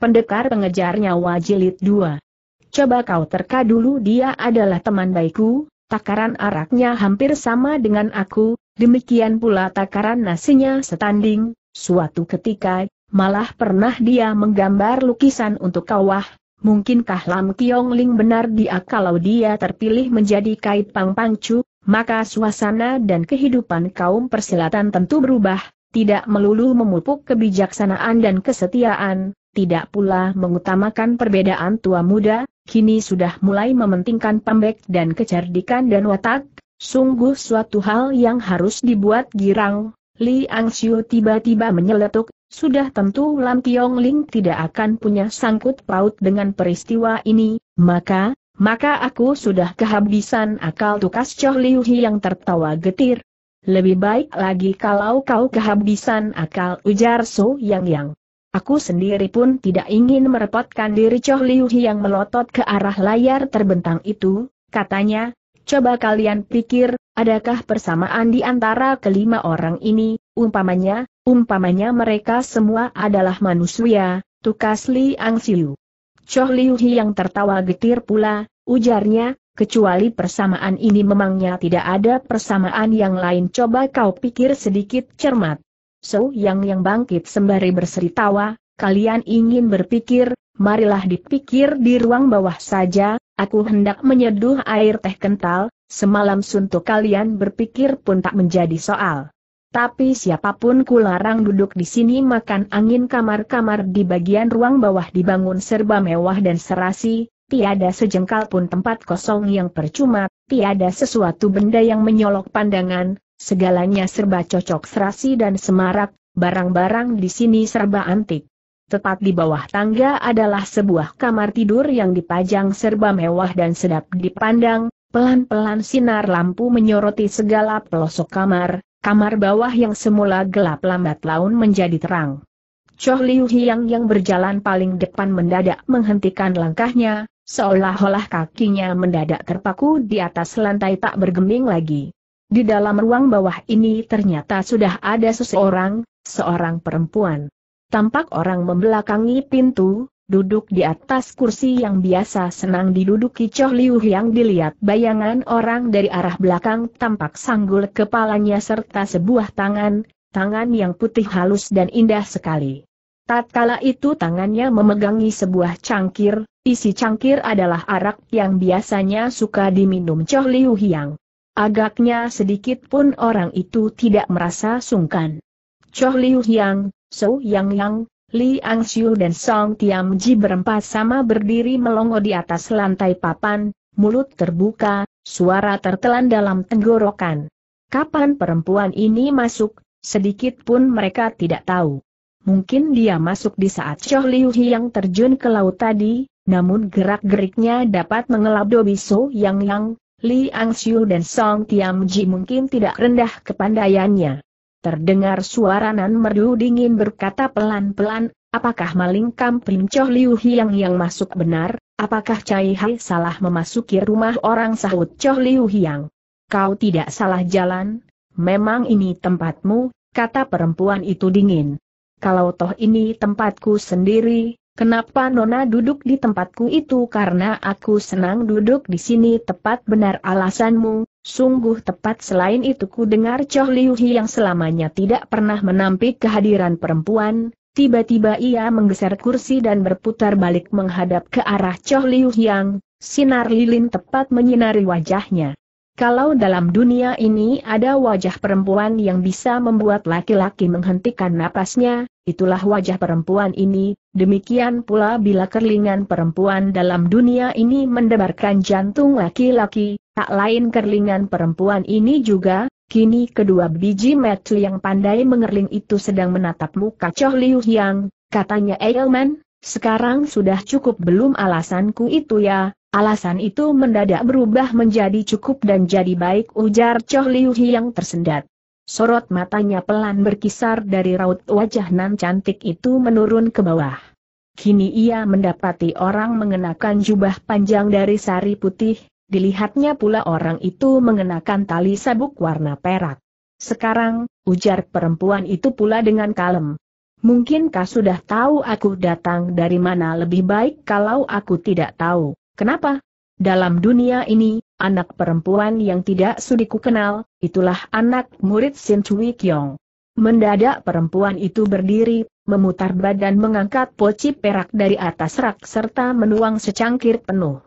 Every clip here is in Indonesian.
Pendekar pengejar nyawa jilid 2. Coba kau terka dulu dia adalah teman baikku, takaran araknya hampir sama dengan aku, demikian pula takaran nasinya setanding, suatu ketika, malah pernah dia menggambar lukisan untuk kawah, mungkinkah Lam Kiong Ling benar dia kalau dia terpilih menjadi kait Pang Pangcu, maka suasana dan kehidupan kaum persilatan tentu berubah, tidak melulu memupuk kebijaksanaan dan kesetiaan, tidak pula mengutamakan perbedaan tua muda, kini sudah mulai mementingkan pembek dan kecerdikan dan watak, sungguh suatu hal yang harus dibuat girang. Li Angxiu tiba-tiba menyeletuk, sudah tentu Lam Tiong Ling tidak akan punya sangkut paut dengan peristiwa ini, maka, maka aku sudah kehabisan akal tukas Choh Liu Hi yang tertawa getir. Lebih baik lagi kalau kau kehabisan akal ujar So Yang Yang. Aku sendiri pun tidak ingin merepotkan diri Choh Liu yang melotot ke arah layar terbentang itu, katanya, coba kalian pikir, adakah persamaan di antara kelima orang ini, umpamanya, umpamanya mereka semua adalah manusia, tukas Li Ang Siu. Choh Liu yang tertawa getir pula, ujarnya, kecuali persamaan ini memangnya tidak ada persamaan yang lain coba kau pikir sedikit cermat. So Yang yang bangkit sembari berseri tawa, kalian ingin berpikir, marilah dipikir di ruang bawah saja, aku hendak menyeduh air teh kental, semalam suntuk kalian berpikir pun tak menjadi soal. Tapi siapapun kularang duduk di sini makan angin kamar-kamar di bagian ruang bawah dibangun serba mewah dan serasi, tiada sejengkal pun tempat kosong yang percuma, tiada sesuatu benda yang menyolok pandangan, Segalanya serba cocok serasi dan semarak, barang-barang di sini serba antik. Tepat di bawah tangga adalah sebuah kamar tidur yang dipajang serba mewah dan sedap dipandang, pelan-pelan sinar lampu menyoroti segala pelosok kamar, kamar bawah yang semula gelap lambat laun menjadi terang. Choh Liu Hiang yang berjalan paling depan mendadak menghentikan langkahnya, seolah-olah kakinya mendadak terpaku di atas lantai tak bergeming lagi. Di dalam ruang bawah ini ternyata sudah ada seseorang, seorang perempuan. Tampak orang membelakangi pintu, duduk di atas kursi yang biasa senang diduduki Choh Liu yang dilihat bayangan orang dari arah belakang tampak sanggul kepalanya serta sebuah tangan, tangan yang putih halus dan indah sekali. Tatkala itu tangannya memegangi sebuah cangkir, isi cangkir adalah arak yang biasanya suka diminum Choh Liu Hyang. Agaknya sedikit pun orang itu tidak merasa sungkan. Choh Liu Yang, So Yang Yang, Li Ang Xiu dan Song Tiam Ji berempat sama berdiri melongo di atas lantai papan, mulut terbuka, suara tertelan dalam tenggorokan. Kapan perempuan ini masuk, sedikit pun mereka tidak tahu. Mungkin dia masuk di saat Choh Liu Yang terjun ke laut tadi, namun gerak-geriknya dapat mengelabdo So Yang Yang, Li Angxiu dan Song Tianji mungkin tidak rendah kepandaiannya. Terdengar suara Nan merdu dingin berkata pelan-pelan, apakah maling kampring Choh Liu Hiang yang masuk benar, apakah Cai Hai salah memasuki rumah orang sahut Choh Liu Hiang? Kau tidak salah jalan, memang ini tempatmu, kata perempuan itu dingin. Kalau toh ini tempatku sendiri, Kenapa Nona duduk di tempatku itu? Karena aku senang duduk di sini tepat benar alasanmu, sungguh tepat selain itu ku dengar Choh Liu Hi yang selamanya tidak pernah menampik kehadiran perempuan, tiba-tiba ia menggeser kursi dan berputar balik menghadap ke arah Choh Liu Hiang, sinar lilin tepat menyinari wajahnya. Kalau dalam dunia ini ada wajah perempuan yang bisa membuat laki-laki menghentikan napasnya, itulah wajah perempuan ini, demikian pula bila kerlingan perempuan dalam dunia ini mendebarkan jantung laki-laki, tak lain kerlingan perempuan ini juga, kini kedua biji metu yang pandai mengerling itu sedang menatap muka Choh Liu Yang, katanya Eilman, sekarang sudah cukup belum alasanku itu ya, Alasan itu mendadak berubah menjadi cukup dan jadi baik ujar Choh Liu yang tersendat. Sorot matanya pelan berkisar dari raut wajah nan cantik itu menurun ke bawah. Kini ia mendapati orang mengenakan jubah panjang dari sari putih, dilihatnya pula orang itu mengenakan tali sabuk warna perak. Sekarang, ujar perempuan itu pula dengan kalem. Mungkinkah sudah tahu aku datang dari mana lebih baik kalau aku tidak tahu. Kenapa? Dalam dunia ini, anak perempuan yang tidak sudiku kenal, itulah anak murid Sin Chui Kiong. Mendadak perempuan itu berdiri, memutar badan mengangkat poci perak dari atas rak serta menuang secangkir penuh.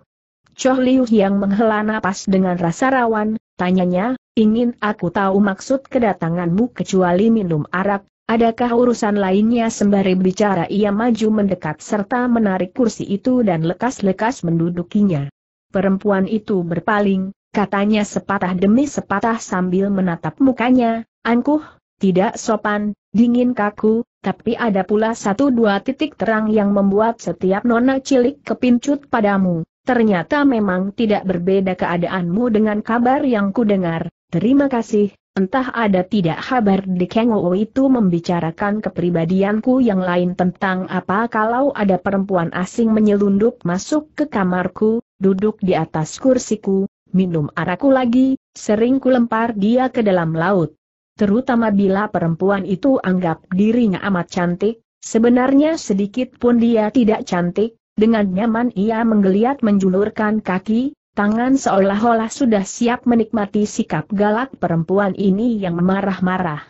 Choh Liu yang menghela napas dengan rasa rawan, tanyanya, ingin aku tahu maksud kedatanganmu kecuali minum arak, Adakah urusan lainnya sembari bicara ia maju mendekat serta menarik kursi itu dan lekas-lekas mendudukinya. Perempuan itu berpaling, katanya sepatah demi sepatah sambil menatap mukanya, angkuh, tidak sopan, dingin kaku, tapi ada pula satu dua titik terang yang membuat setiap nona cilik kepincut padamu. Ternyata memang tidak berbeda keadaanmu dengan kabar yang kudengar, terima kasih, Entah ada tidak kabar di Kengowo itu membicarakan kepribadianku yang lain tentang apa kalau ada perempuan asing menyelundup masuk ke kamarku, duduk di atas kursiku, minum araku lagi, sering kulempar dia ke dalam laut. Terutama bila perempuan itu anggap dirinya amat cantik, sebenarnya sedikit pun dia tidak cantik, dengan nyaman ia menggeliat menjulurkan kaki, Tangan seolah-olah sudah siap menikmati sikap galak perempuan ini yang marah-marah.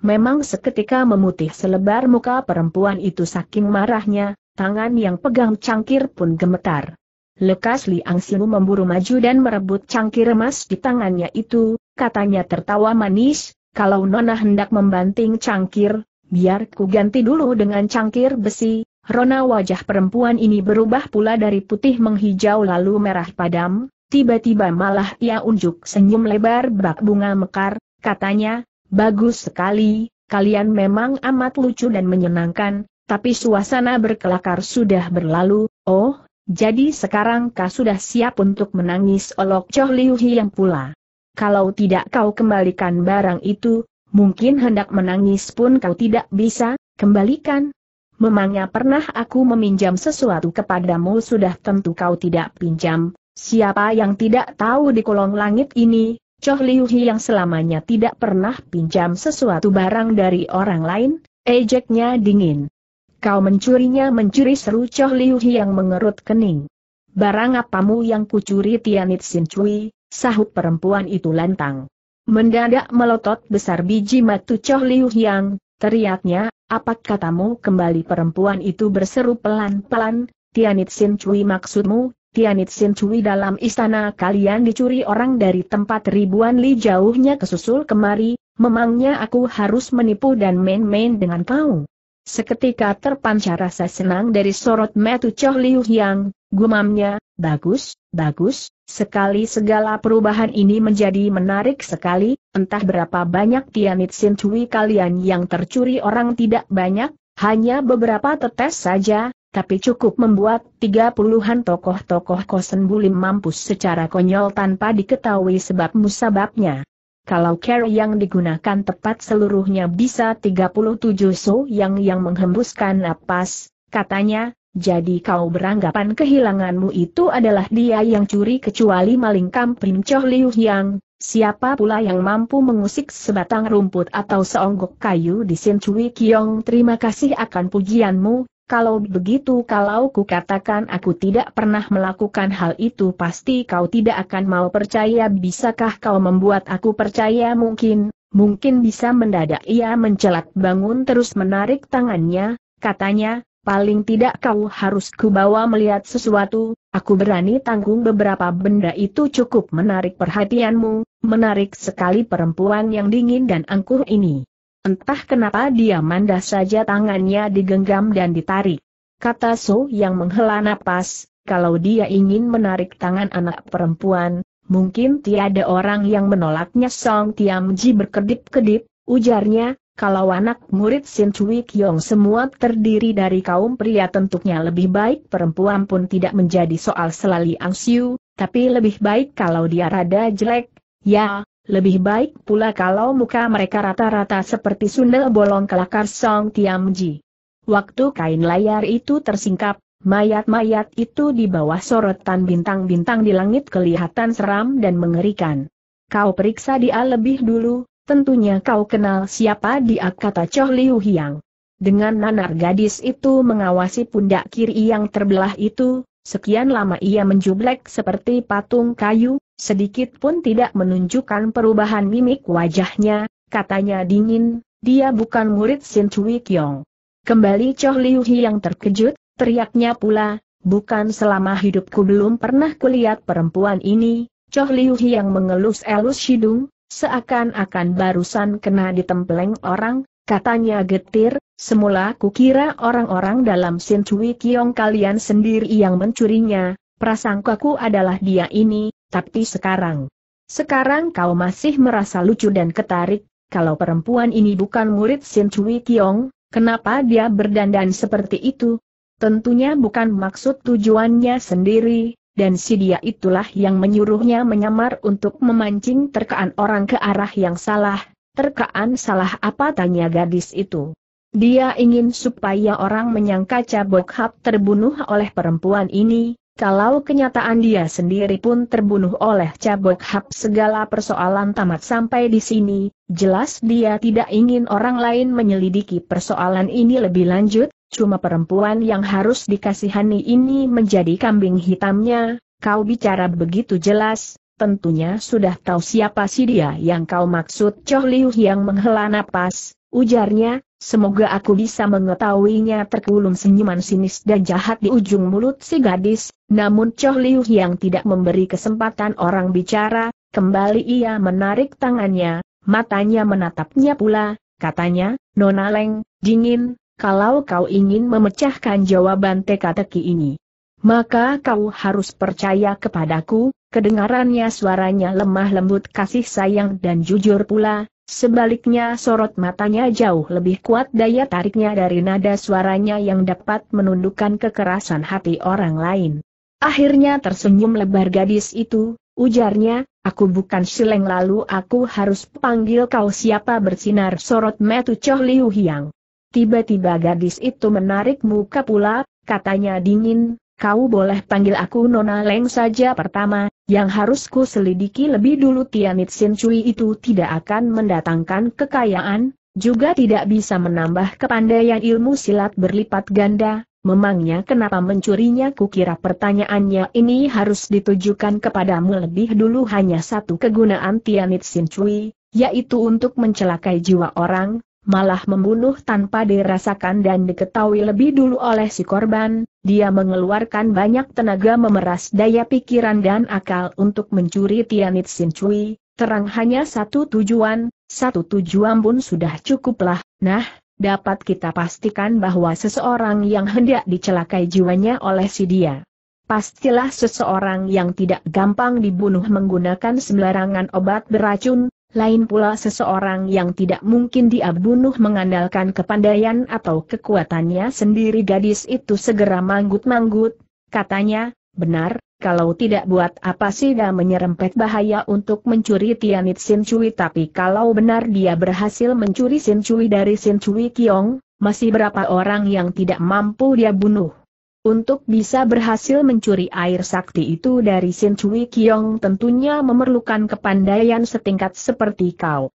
Memang seketika memutih selebar muka perempuan itu saking marahnya, tangan yang pegang cangkir pun gemetar. Lekas Liang Siu memburu maju dan merebut cangkir emas di tangannya itu, katanya tertawa manis, kalau Nona hendak membanting cangkir, biar ku ganti dulu dengan cangkir besi, Rona wajah perempuan ini berubah pula dari putih menghijau lalu merah padam, tiba-tiba malah ia unjuk senyum lebar bak bunga mekar, katanya, bagus sekali, kalian memang amat lucu dan menyenangkan, tapi suasana berkelakar sudah berlalu, oh, jadi sekarang kau sudah siap untuk menangis olok Choh Liu Hiang pula. Kalau tidak kau kembalikan barang itu, mungkin hendak menangis pun kau tidak bisa, kembalikan, memangnya pernah aku meminjam sesuatu kepadamu sudah tentu kau tidak pinjam, siapa yang tidak tahu di kolong langit ini, Choh Liu Hi yang selamanya tidak pernah pinjam sesuatu barang dari orang lain, ejeknya dingin. Kau mencurinya mencuri seru Choh Liu Hi yang mengerut kening. Barang apamu yang kucuri Tianit Sin Cui, sahut perempuan itu lantang. Mendadak melotot besar biji matu Choh Liu yang, teriaknya, apa katamu kembali perempuan itu berseru pelan-pelan, Tianit Sin Cui maksudmu, Tianit Sin Cui dalam istana kalian dicuri orang dari tempat ribuan li jauhnya kesusul kemari, memangnya aku harus menipu dan main-main dengan kau. Seketika terpancar rasa senang dari sorot metu Choh Liu Yang, gumamnya, bagus, bagus, sekali segala perubahan ini menjadi menarik sekali, entah berapa banyak Tianit Cui kalian yang tercuri orang tidak banyak, hanya beberapa tetes saja, tapi cukup membuat tiga puluhan tokoh-tokoh Kosen Bulim mampus secara konyol tanpa diketahui sebab musababnya kalau carry yang digunakan tepat seluruhnya bisa 37 so yang yang menghembuskan napas, katanya, jadi kau beranggapan kehilanganmu itu adalah dia yang curi kecuali maling kamprin Choh Liu Yang, siapa pula yang mampu mengusik sebatang rumput atau seonggok kayu di Sin Cui Kiong terima kasih akan pujianmu, kalau begitu kalau ku katakan aku tidak pernah melakukan hal itu pasti kau tidak akan mau percaya bisakah kau membuat aku percaya mungkin, mungkin bisa mendadak ia mencelat bangun terus menarik tangannya, katanya, paling tidak kau harus kubawa melihat sesuatu, aku berani tanggung beberapa benda itu cukup menarik perhatianmu, menarik sekali perempuan yang dingin dan angkuh ini. Entah kenapa dia mandah saja tangannya digenggam dan ditarik. Kata So yang menghela napas, kalau dia ingin menarik tangan anak perempuan, mungkin tiada orang yang menolaknya Song Ji berkedip-kedip, ujarnya, kalau anak murid Sin Chui Kyong semua terdiri dari kaum pria tentunya lebih baik perempuan pun tidak menjadi soal selali angsiu, tapi lebih baik kalau dia rada jelek, ya, lebih baik pula kalau muka mereka rata-rata seperti sundel bolong kelakar Song Tiamji. Waktu kain layar itu tersingkap, mayat-mayat itu di bawah sorotan bintang-bintang di langit kelihatan seram dan mengerikan. Kau periksa dia lebih dulu, tentunya kau kenal siapa dia kata Choh Liu Hiang. Dengan nanar gadis itu mengawasi pundak kiri yang terbelah itu, Sekian lama ia menjublek seperti patung kayu, sedikit pun tidak menunjukkan perubahan mimik wajahnya, katanya dingin, dia bukan murid Sin Chui Kiong. Kembali Choh Liu Hi yang terkejut, teriaknya pula, bukan selama hidupku belum pernah kulihat perempuan ini, Choh Liu Hi yang mengelus-elus hidung, seakan-akan barusan kena ditempeleng orang, katanya getir, Semula kukira orang-orang dalam Sin Cui Kiong kalian sendiri yang mencurinya, prasangkaku adalah dia ini, tapi sekarang. Sekarang kau masih merasa lucu dan ketarik, kalau perempuan ini bukan murid Sin Cui Kiong, kenapa dia berdandan seperti itu? Tentunya bukan maksud tujuannya sendiri, dan si dia itulah yang menyuruhnya menyamar untuk memancing terkaan orang ke arah yang salah. Terkaan salah apa tanya gadis itu. Dia ingin supaya orang menyangka Cabok Hap terbunuh oleh perempuan ini, kalau kenyataan dia sendiri pun terbunuh oleh Cabok Hap segala persoalan tamat sampai di sini, jelas dia tidak ingin orang lain menyelidiki persoalan ini lebih lanjut, cuma perempuan yang harus dikasihani ini menjadi kambing hitamnya, kau bicara begitu jelas, tentunya sudah tahu siapa si dia yang kau maksud Choh Liu yang menghela napas, Ujarnya, semoga aku bisa mengetahuinya terkulum senyuman sinis dan jahat di ujung mulut si gadis, namun Choh Liu yang tidak memberi kesempatan orang bicara, kembali ia menarik tangannya, matanya menatapnya pula, katanya, Nona Leng, dingin, kalau kau ingin memecahkan jawaban teka-teki ini. Maka kau harus percaya kepadaku, kedengarannya suaranya lemah lembut kasih sayang dan jujur pula, sebaliknya sorot matanya jauh lebih kuat daya tariknya dari nada suaranya yang dapat menundukkan kekerasan hati orang lain. Akhirnya tersenyum lebar gadis itu, ujarnya, aku bukan sileng lalu aku harus panggil kau siapa bersinar sorot metu coh Liu Hiang. Tiba-tiba gadis itu menarik muka pula, katanya dingin, kau boleh panggil aku Nona Leng saja pertama, yang harus ku selidiki lebih dulu Tianit Sin Cui itu tidak akan mendatangkan kekayaan, juga tidak bisa menambah kepandaian ilmu silat berlipat ganda, memangnya kenapa mencurinya kukira pertanyaannya ini harus ditujukan kepadamu lebih dulu hanya satu kegunaan Tianit Sin Cui, yaitu untuk mencelakai jiwa orang, malah membunuh tanpa dirasakan dan diketahui lebih dulu oleh si korban, dia mengeluarkan banyak tenaga memeras daya pikiran dan akal untuk mencuri Tianit Sin Cui, terang hanya satu tujuan, satu tujuan pun sudah cukuplah, nah, dapat kita pastikan bahwa seseorang yang hendak dicelakai jiwanya oleh si dia. Pastilah seseorang yang tidak gampang dibunuh menggunakan sembarangan obat beracun, lain pula seseorang yang tidak mungkin dia bunuh mengandalkan kepandaian atau kekuatannya sendiri gadis itu segera manggut-manggut, katanya, benar, kalau tidak buat apa sih dia menyerempet bahaya untuk mencuri Tianit Sin Cui tapi kalau benar dia berhasil mencuri Sin Cui dari Sin Cui Kiong, masih berapa orang yang tidak mampu dia bunuh. Untuk bisa berhasil mencuri air sakti itu dari Sin Chui Kiong tentunya memerlukan kepandaian setingkat seperti kau.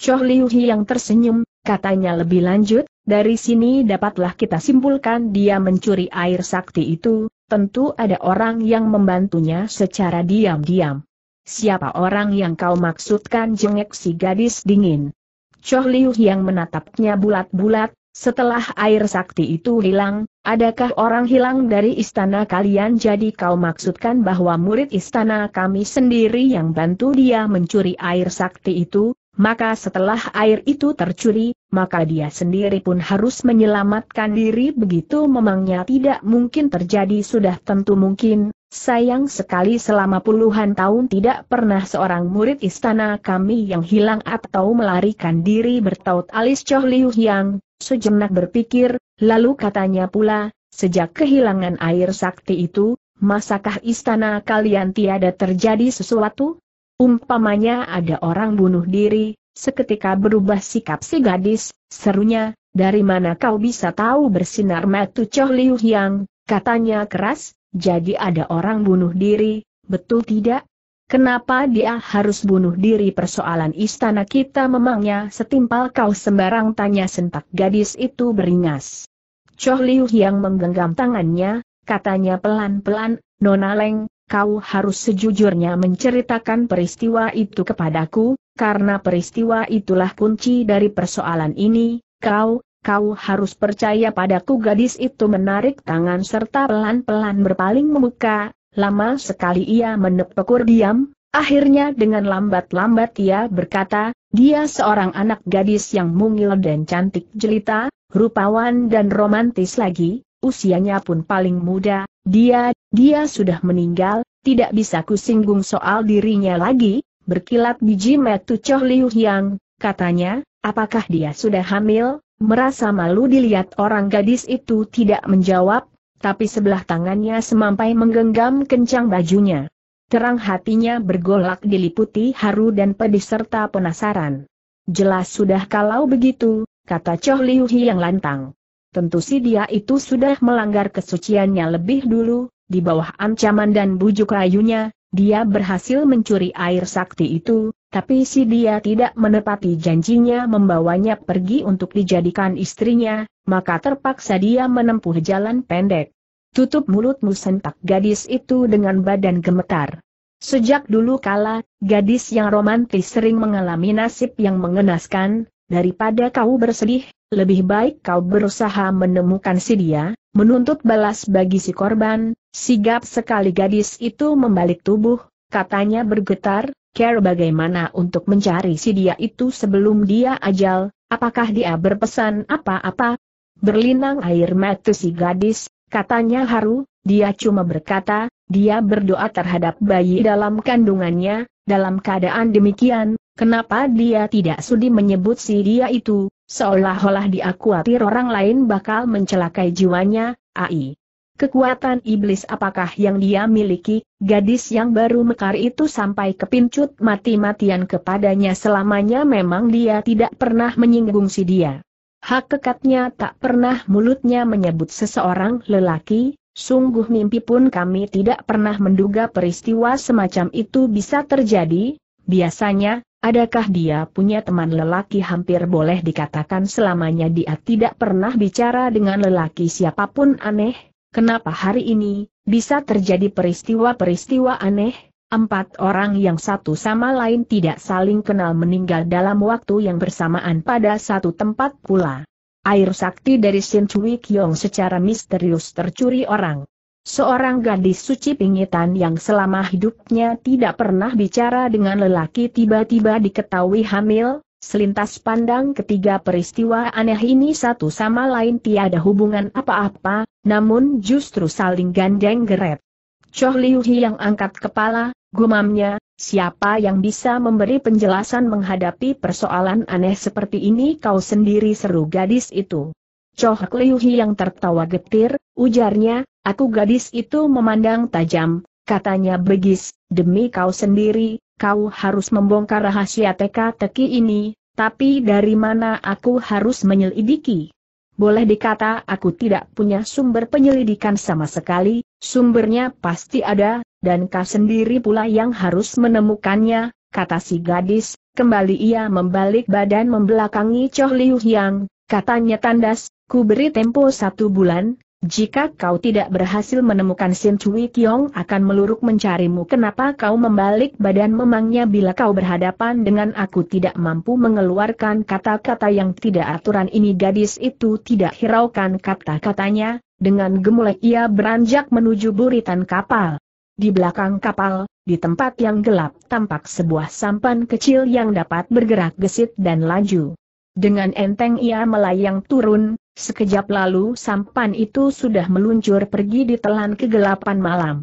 Choh Liu Hi yang tersenyum, katanya lebih lanjut, dari sini dapatlah kita simpulkan dia mencuri air sakti itu, tentu ada orang yang membantunya secara diam-diam. Siapa orang yang kau maksudkan jengek si gadis dingin? Choh Liu yang menatapnya bulat-bulat, setelah air sakti itu hilang, adakah orang hilang dari istana kalian jadi kau maksudkan bahwa murid istana kami sendiri yang bantu dia mencuri air sakti itu, maka setelah air itu tercuri, maka dia sendiri pun harus menyelamatkan diri begitu memangnya tidak mungkin terjadi sudah tentu mungkin, sayang sekali selama puluhan tahun tidak pernah seorang murid istana kami yang hilang atau melarikan diri bertaut alis Choh Liu Yang, sejenak berpikir, lalu katanya pula, sejak kehilangan air sakti itu, masakah istana kalian tiada terjadi sesuatu? Umpamanya ada orang bunuh diri, seketika berubah sikap si gadis, serunya, dari mana kau bisa tahu bersinar metu Choh Liu Yang, katanya keras, jadi ada orang bunuh diri, betul tidak? Kenapa dia harus bunuh diri persoalan istana kita memangnya setimpal kau sembarang tanya sentak gadis itu beringas. Choh Liu yang menggenggam tangannya, katanya pelan-pelan, Nona Leng, kau harus sejujurnya menceritakan peristiwa itu kepadaku, karena peristiwa itulah kunci dari persoalan ini, kau, kau harus percaya padaku gadis itu menarik tangan serta pelan-pelan berpaling memuka, Lama sekali ia menepukur diam, akhirnya dengan lambat-lambat ia berkata, dia seorang anak gadis yang mungil dan cantik jelita, rupawan dan romantis lagi, usianya pun paling muda, dia, dia sudah meninggal, tidak bisa kusinggung soal dirinya lagi, berkilat biji metu Choh Liu Yang, katanya, apakah dia sudah hamil, merasa malu dilihat orang gadis itu tidak menjawab, tapi sebelah tangannya semampai menggenggam kencang bajunya. Terang hatinya bergolak diliputi haru dan pedih serta penasaran. Jelas sudah kalau begitu, kata Choh Liu yang lantang. Tentu si dia itu sudah melanggar kesuciannya lebih dulu, di bawah ancaman dan bujuk rayunya, dia berhasil mencuri air sakti itu, tapi si dia tidak menepati janjinya membawanya pergi untuk dijadikan istrinya, maka terpaksa dia menempuh jalan pendek. Tutup mulutmu sentak gadis itu dengan badan gemetar. Sejak dulu kala, gadis yang romantis sering mengalami nasib yang mengenaskan, daripada kau bersedih, lebih baik kau berusaha menemukan si dia, menuntut balas bagi si korban, sigap sekali gadis itu membalik tubuh, katanya bergetar, care bagaimana untuk mencari si dia itu sebelum dia ajal, apakah dia berpesan apa-apa, Berlinang air mata si gadis, katanya haru, dia cuma berkata, dia berdoa terhadap bayi dalam kandungannya, dalam keadaan demikian, kenapa dia tidak sudi menyebut si dia itu, seolah-olah dia khawatir orang lain bakal mencelakai jiwanya, ai. Kekuatan iblis apakah yang dia miliki, gadis yang baru mekar itu sampai kepincut mati-matian kepadanya selamanya memang dia tidak pernah menyinggung si dia. Hak kekatnya tak pernah mulutnya menyebut seseorang lelaki, sungguh mimpi pun kami tidak pernah menduga peristiwa semacam itu bisa terjadi, biasanya, adakah dia punya teman lelaki hampir boleh dikatakan selamanya dia tidak pernah bicara dengan lelaki siapapun aneh, kenapa hari ini, bisa terjadi peristiwa-peristiwa aneh? Empat orang yang satu sama lain tidak saling kenal meninggal dalam waktu yang bersamaan pada satu tempat pula. Air sakti dari Shin Chui Kyong secara misterius tercuri orang. Seorang gadis suci pingitan yang selama hidupnya tidak pernah bicara dengan lelaki tiba-tiba diketahui hamil, selintas pandang ketiga peristiwa aneh ini satu sama lain tiada hubungan apa-apa, namun justru saling gandeng geret. Choh Liu Hi yang angkat kepala, Gumamnya, siapa yang bisa memberi penjelasan menghadapi persoalan aneh seperti ini kau sendiri seru gadis itu. Choh Kliuhi yang tertawa getir, ujarnya, aku gadis itu memandang tajam, katanya begis, demi kau sendiri, kau harus membongkar rahasia teka-teki ini, tapi dari mana aku harus menyelidiki? Boleh dikata aku tidak punya sumber penyelidikan sama sekali, sumbernya pasti ada, dan kau sendiri pula yang harus menemukannya, kata si gadis, kembali ia membalik badan membelakangi Choh Liu Yang, katanya tandas, ku beri tempo satu bulan, jika kau tidak berhasil menemukan Sin Cui Kiong akan meluruk mencarimu kenapa kau membalik badan memangnya bila kau berhadapan dengan aku tidak mampu mengeluarkan kata-kata yang tidak aturan ini gadis itu tidak hiraukan kata-katanya, dengan gemulai ia beranjak menuju buritan kapal. Di belakang kapal, di tempat yang gelap, tampak sebuah sampan kecil yang dapat bergerak gesit dan laju. Dengan enteng ia melayang turun, sekejap lalu sampan itu sudah meluncur pergi di telan kegelapan malam.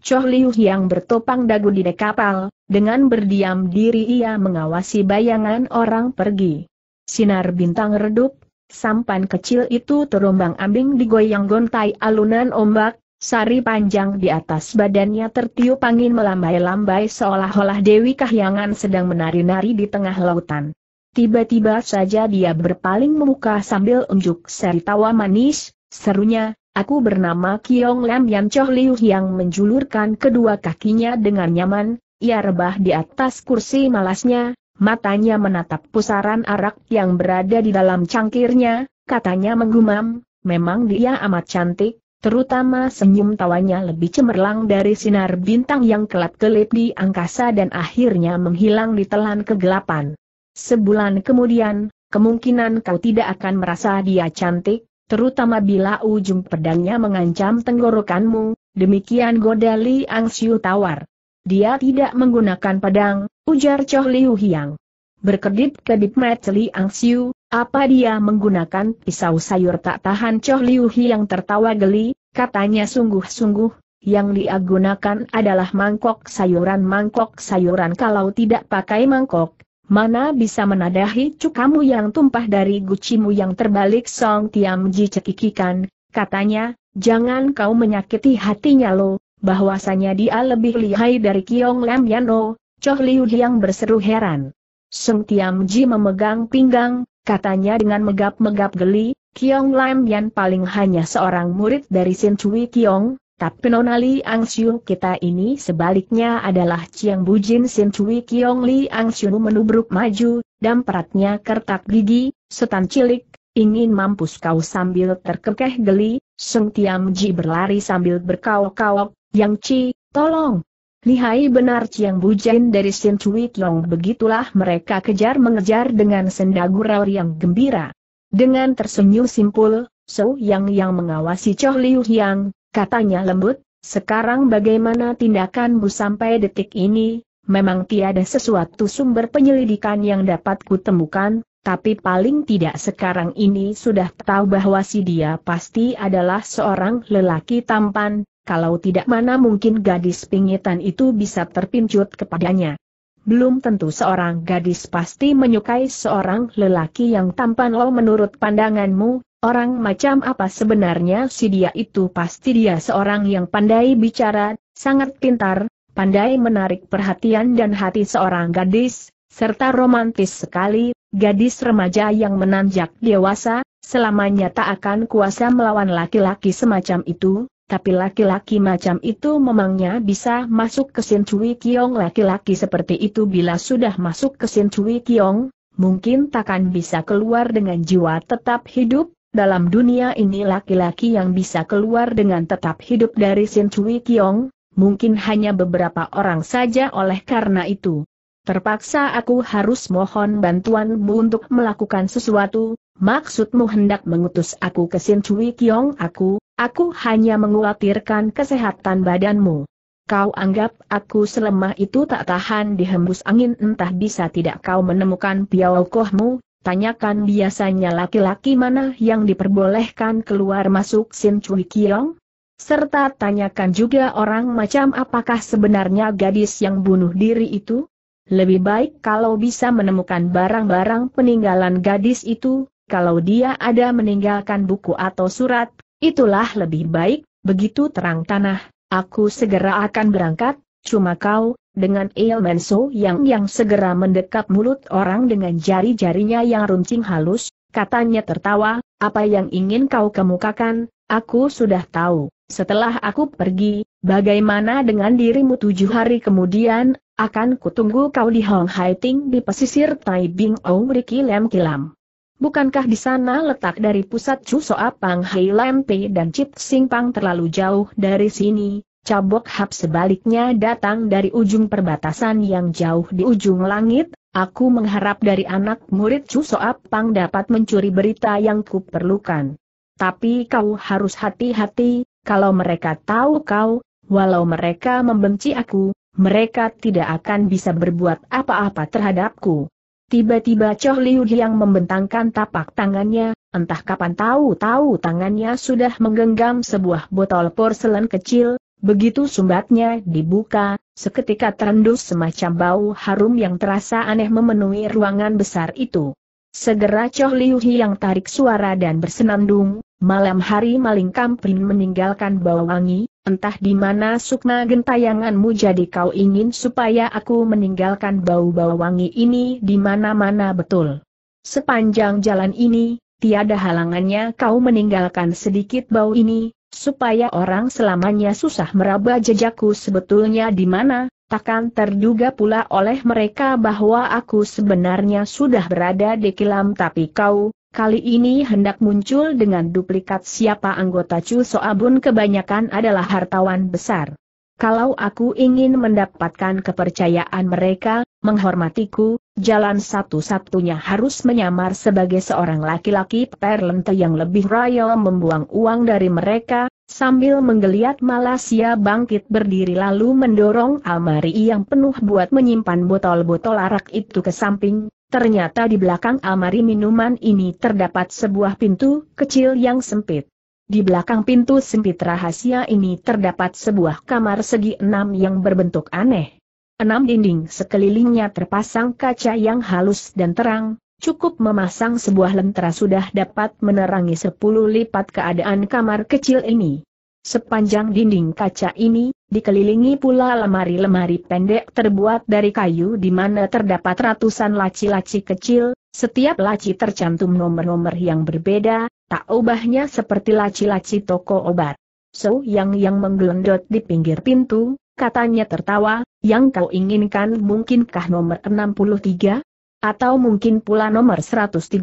Choh Liu yang bertopang dagu di dek kapal, dengan berdiam diri ia mengawasi bayangan orang pergi. Sinar bintang redup, sampan kecil itu terombang ambing digoyang gontai alunan ombak, Sari panjang di atas badannya tertiup angin melambai-lambai seolah-olah Dewi Kahyangan sedang menari-nari di tengah lautan. Tiba-tiba saja dia berpaling membuka sambil unjuk seri tawa manis, serunya, aku bernama Kiong Lam Yan Choh Liu yang menjulurkan kedua kakinya dengan nyaman, ia rebah di atas kursi malasnya, matanya menatap pusaran arak yang berada di dalam cangkirnya, katanya menggumam, memang dia amat cantik, Terutama senyum tawanya lebih cemerlang dari sinar bintang yang kelap-kelip di angkasa dan akhirnya menghilang di telan kegelapan. Sebulan kemudian, kemungkinan kau tidak akan merasa dia cantik, terutama bila ujung pedangnya mengancam tenggorokanmu, demikian goda Li Angsiu tawar. Dia tidak menggunakan pedang, ujar Choh Liu Hiang. Berkedip-kedip Mat Li Angsiu, apa dia menggunakan pisau sayur tak tahan Choh Liu yang tertawa geli, katanya sungguh-sungguh, yang dia gunakan adalah mangkok sayuran-mangkok sayuran kalau tidak pakai mangkok. Mana bisa menadahi cukamu yang tumpah dari gucimu yang terbalik Song Tiam Ji cekikikan, katanya, jangan kau menyakiti hatinya lo, bahwasanya dia lebih lihai dari Kiong Lam Yano, oh, Choh Liu yang berseru heran. Seng Ji memegang pinggang, katanya dengan megap-megap geli, Kiong Lam Yan paling hanya seorang murid dari Sin Cui Kiong, tapi Nonali Ang Siu kita ini sebaliknya adalah Chiang Bujin Sin Cui Kiong Li Ang Siu menubruk maju, dan peratnya kertak gigi, setan cilik, ingin mampus kau sambil terkekeh geli, Seng Ji berlari sambil berkaok-kaok, Yang Ci, tolong, Lihai benar Chiang Bujain dari Sin Cui Kiong begitulah mereka kejar mengejar dengan gurau yang gembira. Dengan tersenyum simpul, So Yang yang mengawasi Choh Liu Yang, katanya lembut, sekarang bagaimana tindakanmu sampai detik ini, memang tiada sesuatu sumber penyelidikan yang dapat kutemukan, tapi paling tidak sekarang ini sudah tahu bahwa si dia pasti adalah seorang lelaki tampan, kalau tidak mana mungkin gadis pingitan itu bisa terpincut kepadanya. Belum tentu seorang gadis pasti menyukai seorang lelaki yang tampan lo menurut pandanganmu, orang macam apa sebenarnya si dia itu pasti dia seorang yang pandai bicara, sangat pintar, pandai menarik perhatian dan hati seorang gadis, serta romantis sekali, gadis remaja yang menanjak dewasa, selamanya tak akan kuasa melawan laki-laki semacam itu, tapi laki-laki macam itu memangnya bisa masuk ke Sin Cui Kiong laki-laki seperti itu bila sudah masuk ke Sin Cui Kiong, mungkin takkan bisa keluar dengan jiwa tetap hidup, dalam dunia ini laki-laki yang bisa keluar dengan tetap hidup dari Sin Cui Kiong, mungkin hanya beberapa orang saja oleh karena itu. Terpaksa aku harus mohon bantuanmu untuk melakukan sesuatu, maksudmu hendak mengutus aku ke Sin Cui Kiong aku, Aku hanya mengkhawatirkan kesehatan badanmu. Kau anggap aku selemah itu tak tahan dihembus angin entah bisa tidak kau menemukan piawalkohmu, tanyakan biasanya laki-laki mana yang diperbolehkan keluar masuk Sin Cui Kiong? Serta tanyakan juga orang macam apakah sebenarnya gadis yang bunuh diri itu? Lebih baik kalau bisa menemukan barang-barang peninggalan gadis itu, kalau dia ada meninggalkan buku atau surat, Itulah lebih baik, begitu terang tanah, aku segera akan berangkat, cuma kau, dengan Ilmenso yang yang segera mendekap mulut orang dengan jari-jarinya yang runcing halus, katanya tertawa, apa yang ingin kau kemukakan, aku sudah tahu. Setelah aku pergi, bagaimana dengan dirimu tujuh hari kemudian, akan kutunggu kau di Hong Haiting di pesisir Tai Bing Ou Riki Lem Kilam. Bukankah di sana letak dari pusat Chusoa Pang Hei Lempe dan Cip Sing Pang terlalu jauh dari sini? Cabok Hap sebaliknya datang dari ujung perbatasan yang jauh di ujung langit, aku mengharap dari anak murid Chusoa Pang dapat mencuri berita yang kuperlukan. Tapi kau harus hati-hati, kalau mereka tahu kau, walau mereka membenci aku, mereka tidak akan bisa berbuat apa-apa terhadapku. Tiba-tiba Choh Liu yang membentangkan tapak tangannya, entah kapan tahu-tahu tangannya sudah menggenggam sebuah botol porselen kecil, begitu sumbatnya dibuka, seketika terendus semacam bau harum yang terasa aneh memenuhi ruangan besar itu. Segera Choh Liu yang tarik suara dan bersenandung, malam hari maling kampin meninggalkan bau wangi, entah di mana sukma gentayanganmu jadi kau ingin supaya aku meninggalkan bau-bau wangi ini di mana-mana betul. Sepanjang jalan ini, tiada halangannya kau meninggalkan sedikit bau ini, supaya orang selamanya susah meraba jejakku sebetulnya di mana, takkan terduga pula oleh mereka bahwa aku sebenarnya sudah berada di kilam tapi kau, Kali ini hendak muncul dengan duplikat siapa anggota Chu Soabun kebanyakan adalah hartawan besar. Kalau aku ingin mendapatkan kepercayaan mereka, menghormatiku, jalan satu-satunya harus menyamar sebagai seorang laki-laki perlente yang lebih royal membuang uang dari mereka, sambil menggeliat Malaysia bangkit berdiri lalu mendorong almari yang penuh buat menyimpan botol-botol arak itu ke samping, Ternyata di belakang almari minuman ini terdapat sebuah pintu kecil yang sempit. Di belakang pintu sempit rahasia ini terdapat sebuah kamar segi enam yang berbentuk aneh. Enam dinding sekelilingnya terpasang kaca yang halus dan terang, cukup memasang sebuah lentera sudah dapat menerangi sepuluh lipat keadaan kamar kecil ini. Sepanjang dinding kaca ini, dikelilingi pula lemari-lemari pendek terbuat dari kayu di mana terdapat ratusan laci-laci kecil, setiap laci tercantum nomor-nomor yang berbeda, tak ubahnya seperti laci-laci toko obat. So Yang yang menggelendot di pinggir pintu, katanya tertawa, yang kau inginkan mungkinkah nomor 63? Atau mungkin pula nomor 113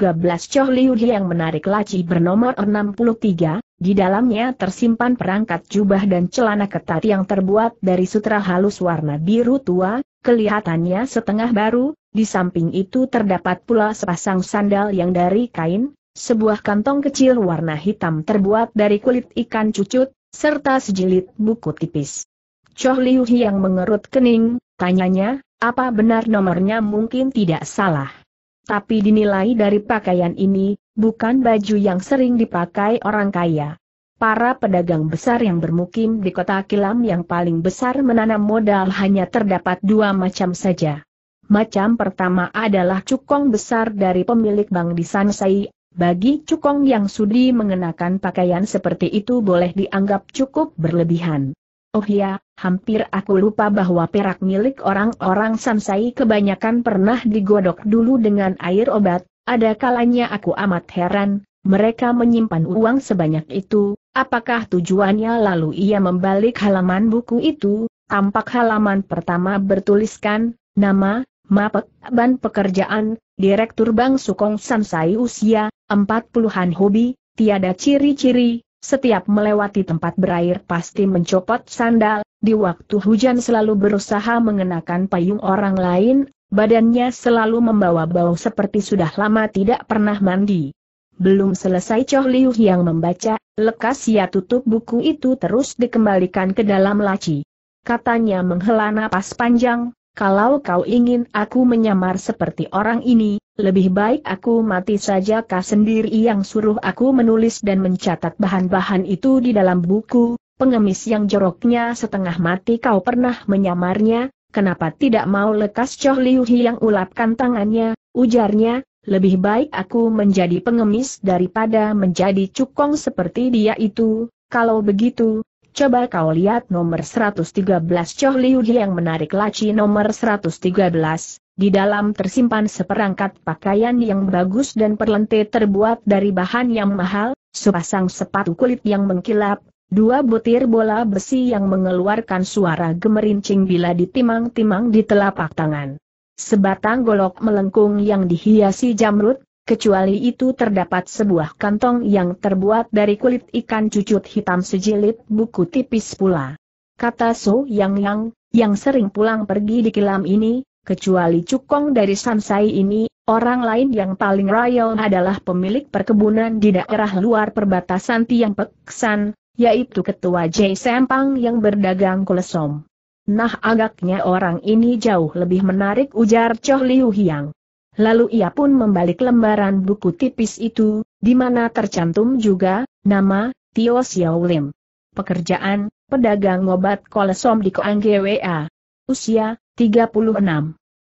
Choh Liu yang menarik laci bernomor 63? Di dalamnya tersimpan perangkat jubah dan celana ketat yang terbuat dari sutra halus warna biru tua, kelihatannya setengah baru, di samping itu terdapat pula sepasang sandal yang dari kain, sebuah kantong kecil warna hitam terbuat dari kulit ikan cucut, serta sejilid buku tipis. Choh Liu yang mengerut kening, tanyanya, apa benar nomornya mungkin tidak salah. Tapi dinilai dari pakaian ini, bukan baju yang sering dipakai orang kaya. Para pedagang besar yang bermukim di kota Kilam yang paling besar menanam modal hanya terdapat dua macam saja. Macam pertama adalah cukong besar dari pemilik bank di Sansai bagi cukong yang sudi mengenakan pakaian seperti itu boleh dianggap cukup berlebihan. Oh ya, hampir aku lupa bahwa perak milik orang-orang Sansai kebanyakan pernah digodok dulu dengan air obat, ada kalanya aku amat heran, mereka menyimpan uang sebanyak itu, apakah tujuannya lalu ia membalik halaman buku itu, tampak halaman pertama bertuliskan, nama, mapek, ban pekerjaan, Direktur Bank Sukong Sansai usia, empat puluhan, hobi, tiada ciri-ciri, setiap melewati tempat berair pasti mencopot sandal, di waktu hujan selalu berusaha mengenakan payung orang lain, Badannya selalu membawa bau seperti sudah lama tidak pernah mandi. Belum selesai Choh Liu yang membaca, lekas ia tutup buku itu terus dikembalikan ke dalam laci. Katanya menghela napas panjang, kalau kau ingin aku menyamar seperti orang ini, lebih baik aku mati saja kah sendiri yang suruh aku menulis dan mencatat bahan-bahan itu di dalam buku, pengemis yang joroknya setengah mati kau pernah menyamarnya, Kenapa tidak mau lekas Choh Liu yang ulapkan tangannya, ujarnya, lebih baik aku menjadi pengemis daripada menjadi cukong seperti dia itu, kalau begitu, coba kau lihat nomor 113 Choh Liu yang menarik laci nomor 113, di dalam tersimpan seperangkat pakaian yang bagus dan perlente terbuat dari bahan yang mahal, sepasang sepatu kulit yang mengkilap, Dua butir bola besi yang mengeluarkan suara gemerincing bila ditimang-timang di telapak tangan. Sebatang golok melengkung yang dihiasi jamrut, kecuali itu terdapat sebuah kantong yang terbuat dari kulit ikan cucut hitam sejilid buku tipis pula. Kata So Yang Yang, yang sering pulang pergi di kilam ini, kecuali cukong dari Sansai ini, orang lain yang paling royal adalah pemilik perkebunan di daerah luar perbatasan Tiang Peksan, yaitu ketua J. Sempang yang berdagang kulesom. Nah agaknya orang ini jauh lebih menarik ujar Choh Liu Hiang. Lalu ia pun membalik lembaran buku tipis itu, di mana tercantum juga, nama, Tio Xiao Lim. Pekerjaan, pedagang obat kolesom di Koang GWA. Usia, 36.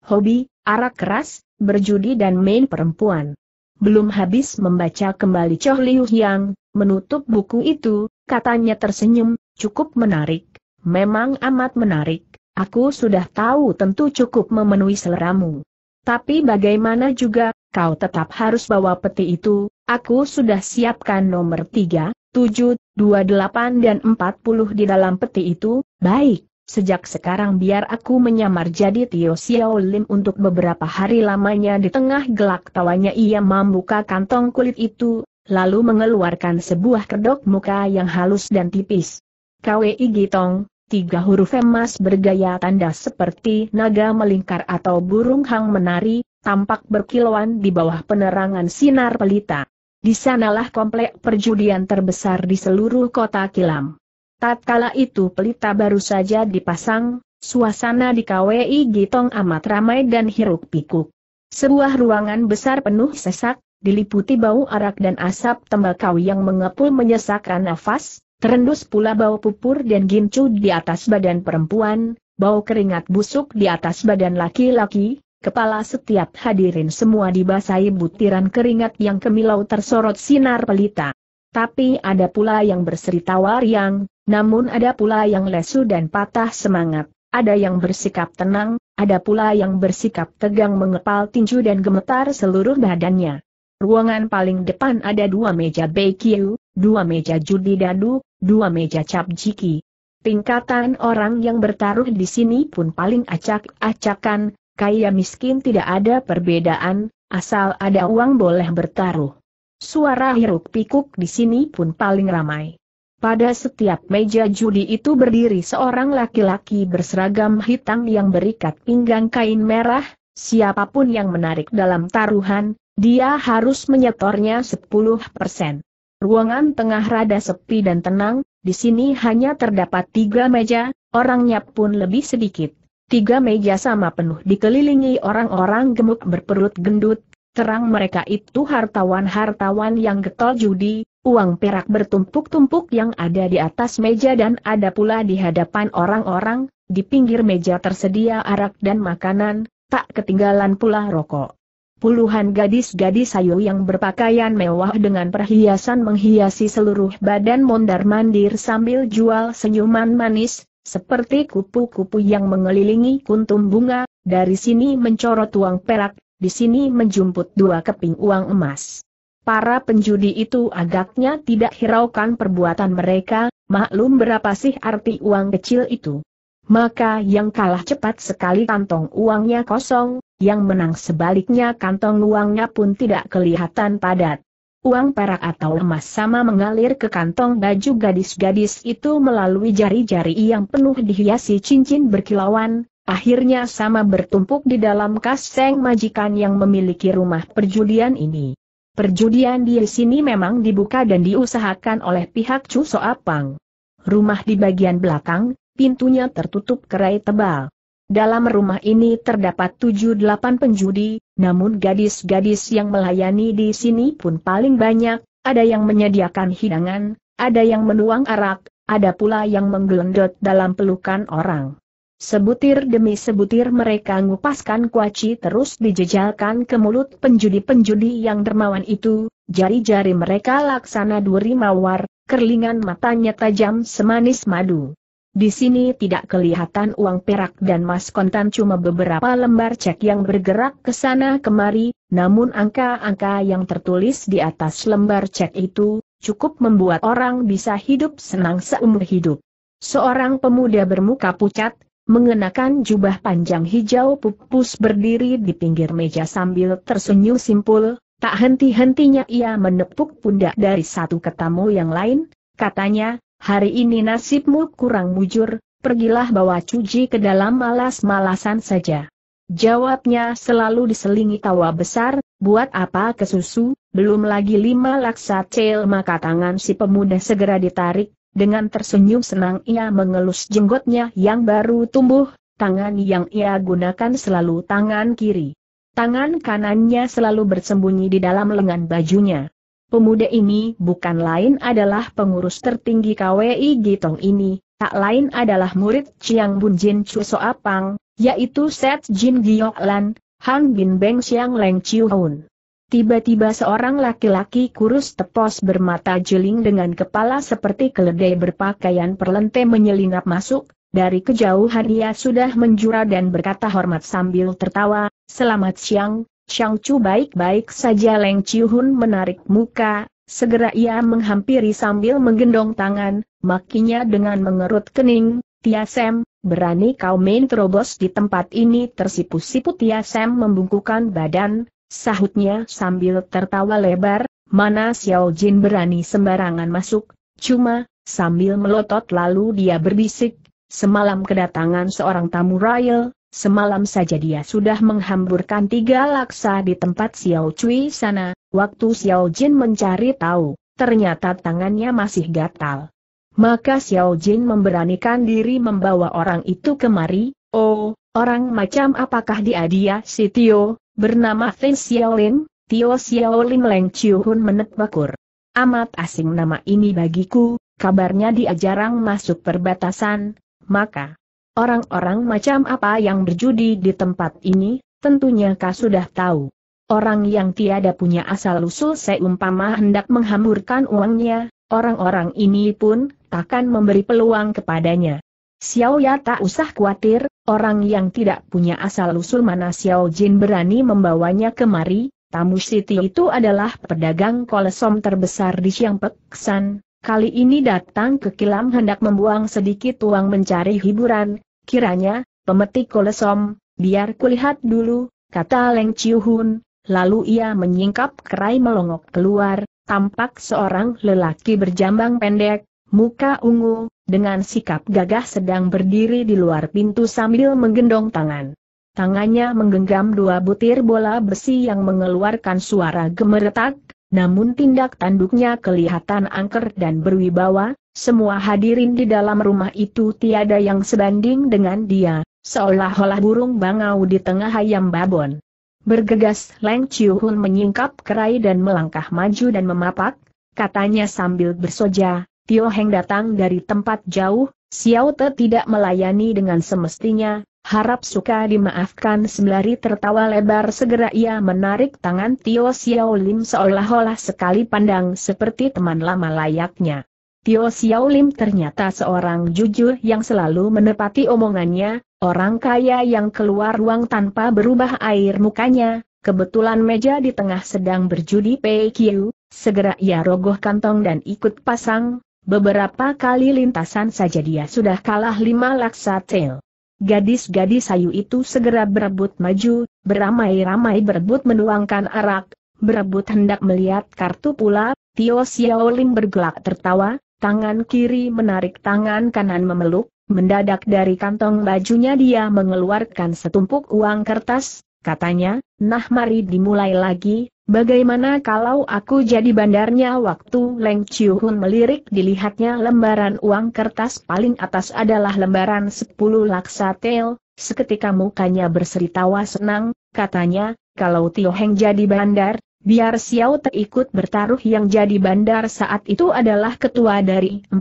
Hobi, arak keras, berjudi dan main perempuan. Belum habis membaca kembali Choh Liu Hiang, menutup buku itu, katanya tersenyum, cukup menarik. Memang amat menarik, aku sudah tahu tentu cukup memenuhi seleramu. Tapi bagaimana juga, kau tetap harus bawa peti itu, aku sudah siapkan nomor 3, 7, 28 dan 40 di dalam peti itu, baik, sejak sekarang biar aku menyamar jadi Tio Xiao Lim untuk beberapa hari lamanya di tengah gelak tawanya ia membuka kantong kulit itu, lalu mengeluarkan sebuah kedok muka yang halus dan tipis. KWI Gitong, tiga huruf emas bergaya tanda seperti naga melingkar atau burung hang menari, tampak berkilauan di bawah penerangan sinar pelita. Di sanalah komplek perjudian terbesar di seluruh kota Kilam. Tatkala itu pelita baru saja dipasang, suasana di KWI Gitong amat ramai dan hiruk pikuk. Sebuah ruangan besar penuh sesak, diliputi bau arak dan asap tembakau yang mengepul menyesakkan nafas, terendus pula bau pupur dan gincu di atas badan perempuan, bau keringat busuk di atas badan laki-laki, kepala setiap hadirin semua dibasahi butiran keringat yang kemilau tersorot sinar pelita. Tapi ada pula yang berseri tawar yang, namun ada pula yang lesu dan patah semangat, ada yang bersikap tenang, ada pula yang bersikap tegang mengepal tinju dan gemetar seluruh badannya. Ruangan paling depan ada dua meja BQ, dua meja judi dadu, dua meja cap jiki. Tingkatan orang yang bertaruh di sini pun paling acak-acakan, kaya miskin tidak ada perbedaan, asal ada uang boleh bertaruh. Suara hiruk pikuk di sini pun paling ramai. Pada setiap meja judi itu berdiri seorang laki-laki berseragam hitam yang berikat pinggang kain merah, siapapun yang menarik dalam taruhan, dia harus menyetornya 10 persen. Ruangan tengah rada sepi dan tenang, di sini hanya terdapat tiga meja, orangnya pun lebih sedikit. Tiga meja sama penuh dikelilingi orang-orang gemuk berperut gendut, terang mereka itu hartawan-hartawan yang getol judi, uang perak bertumpuk-tumpuk yang ada di atas meja dan ada pula di hadapan orang-orang, di pinggir meja tersedia arak dan makanan, tak ketinggalan pula rokok. Puluhan gadis-gadis sayu yang berpakaian mewah dengan perhiasan menghiasi seluruh badan mondar-mandir sambil jual senyuman manis, seperti kupu-kupu yang mengelilingi kuntum bunga, dari sini mencorot uang perak, di sini menjumput dua keping uang emas. Para penjudi itu agaknya tidak hiraukan perbuatan mereka, maklum berapa sih arti uang kecil itu maka yang kalah cepat sekali kantong uangnya kosong, yang menang sebaliknya kantong uangnya pun tidak kelihatan padat. Uang perak atau emas sama mengalir ke kantong baju gadis-gadis itu melalui jari-jari yang penuh dihiasi cincin berkilauan, akhirnya sama bertumpuk di dalam kas majikan yang memiliki rumah perjudian ini. Perjudian di sini memang dibuka dan diusahakan oleh pihak Chu Soapang. Rumah di bagian belakang, pintunya tertutup kerai tebal. Dalam rumah ini terdapat tujuh delapan penjudi, namun gadis-gadis yang melayani di sini pun paling banyak, ada yang menyediakan hidangan, ada yang menuang arak, ada pula yang menggelendot dalam pelukan orang. Sebutir demi sebutir mereka ngupaskan kuaci terus dijejalkan ke mulut penjudi-penjudi yang dermawan itu, jari-jari mereka laksana duri mawar, kerlingan matanya tajam semanis madu. Di sini tidak kelihatan uang perak dan mas kontan cuma beberapa lembar cek yang bergerak ke sana kemari, namun angka-angka yang tertulis di atas lembar cek itu, cukup membuat orang bisa hidup senang seumur hidup. Seorang pemuda bermuka pucat, mengenakan jubah panjang hijau pupus berdiri di pinggir meja sambil tersenyum simpul, tak henti-hentinya ia menepuk pundak dari satu ketamu yang lain, katanya, hari ini nasibmu kurang mujur, pergilah bawa cuji ke dalam malas-malasan saja. Jawabnya selalu diselingi tawa besar, buat apa ke susu, belum lagi lima laksa cel maka tangan si pemuda segera ditarik, dengan tersenyum senang ia mengelus jenggotnya yang baru tumbuh, tangan yang ia gunakan selalu tangan kiri. Tangan kanannya selalu bersembunyi di dalam lengan bajunya. Pemuda ini bukan lain adalah pengurus tertinggi KWI Gitong ini, tak lain adalah murid Chiang Bun Jin Chu Soapang, yaitu Set Jin Giok Lan, Han Bin Beng Xiang Leng Chiu Hun. Tiba-tiba seorang laki-laki kurus tepos bermata jeling dengan kepala seperti keledai berpakaian perlente menyelinap masuk, dari kejauhan ia sudah menjura dan berkata hormat sambil tertawa, Selamat siang, Xiang Chu baik-baik saja Leng Hun menarik muka, segera ia menghampiri sambil menggendong tangan, makinya dengan mengerut kening, Tiasem, berani kau main terobos di tempat ini tersipu-sipu Tiasem membungkukan badan, sahutnya sambil tertawa lebar, mana Xiao Jin berani sembarangan masuk, cuma, sambil melotot lalu dia berbisik, semalam kedatangan seorang tamu royal, Semalam saja dia sudah menghamburkan tiga laksa di tempat Xiao Cui sana, waktu Xiao Jin mencari tahu, ternyata tangannya masih gatal. Maka Xiao Jin memberanikan diri membawa orang itu kemari, oh, orang macam apakah dia dia si Tio, bernama Feng Xiaolin, Tio Xiaolin Leng Chiuhun menetbakur. Amat asing nama ini bagiku, kabarnya dia jarang masuk perbatasan, maka Orang-orang macam apa yang berjudi di tempat ini, tentunya kau sudah tahu. Orang yang tiada punya asal-usul seumpama hendak menghamburkan uangnya, orang-orang ini pun takkan memberi peluang kepadanya. Xiao Ya tak usah khawatir, orang yang tidak punya asal-usul mana Xiao Jin berani membawanya kemari, Tamu Siti itu adalah pedagang kolesom terbesar di Siang Peksan, kali ini datang ke kilam hendak membuang sedikit uang mencari hiburan, kiranya, pemetik kolesom, biar kulihat dulu, kata Leng Chiu Hun, lalu ia menyingkap kerai melongok keluar, tampak seorang lelaki berjambang pendek, muka ungu, dengan sikap gagah sedang berdiri di luar pintu sambil menggendong tangan. Tangannya menggenggam dua butir bola besi yang mengeluarkan suara gemeretak, namun tindak tanduknya kelihatan angker dan berwibawa, semua hadirin di dalam rumah itu tiada yang sebanding dengan dia, seolah-olah burung bangau di tengah ayam babon. Bergegas Leng Chiu Hun menyingkap kerai dan melangkah maju dan memapak, katanya sambil bersoja, Tio Heng datang dari tempat jauh, Xiao Te tidak melayani dengan semestinya, Harap suka dimaafkan sembari tertawa lebar segera ia menarik tangan Tio Lim seolah-olah sekali pandang seperti teman lama layaknya. Tio Lim ternyata seorang jujur yang selalu menepati omongannya, orang kaya yang keluar ruang tanpa berubah air mukanya, kebetulan meja di tengah sedang berjudi PQ, segera ia rogoh kantong dan ikut pasang, beberapa kali lintasan saja dia sudah kalah lima laksa tail. Gadis-gadis sayu itu segera berebut maju, beramai-ramai berebut menuangkan arak, berebut hendak melihat kartu pula, Tio Xiao Lim bergelak tertawa, tangan kiri menarik tangan kanan memeluk, mendadak dari kantong bajunya dia mengeluarkan setumpuk uang kertas, katanya, nah mari dimulai lagi, Bagaimana kalau aku jadi bandarnya waktu Leng Chiu Hun melirik dilihatnya lembaran uang kertas paling atas adalah lembaran 10 laksa tel, seketika mukanya berseri tawa senang, katanya, kalau Tio Heng jadi bandar, biar Xiao ikut bertaruh yang jadi bandar saat itu adalah ketua dari 40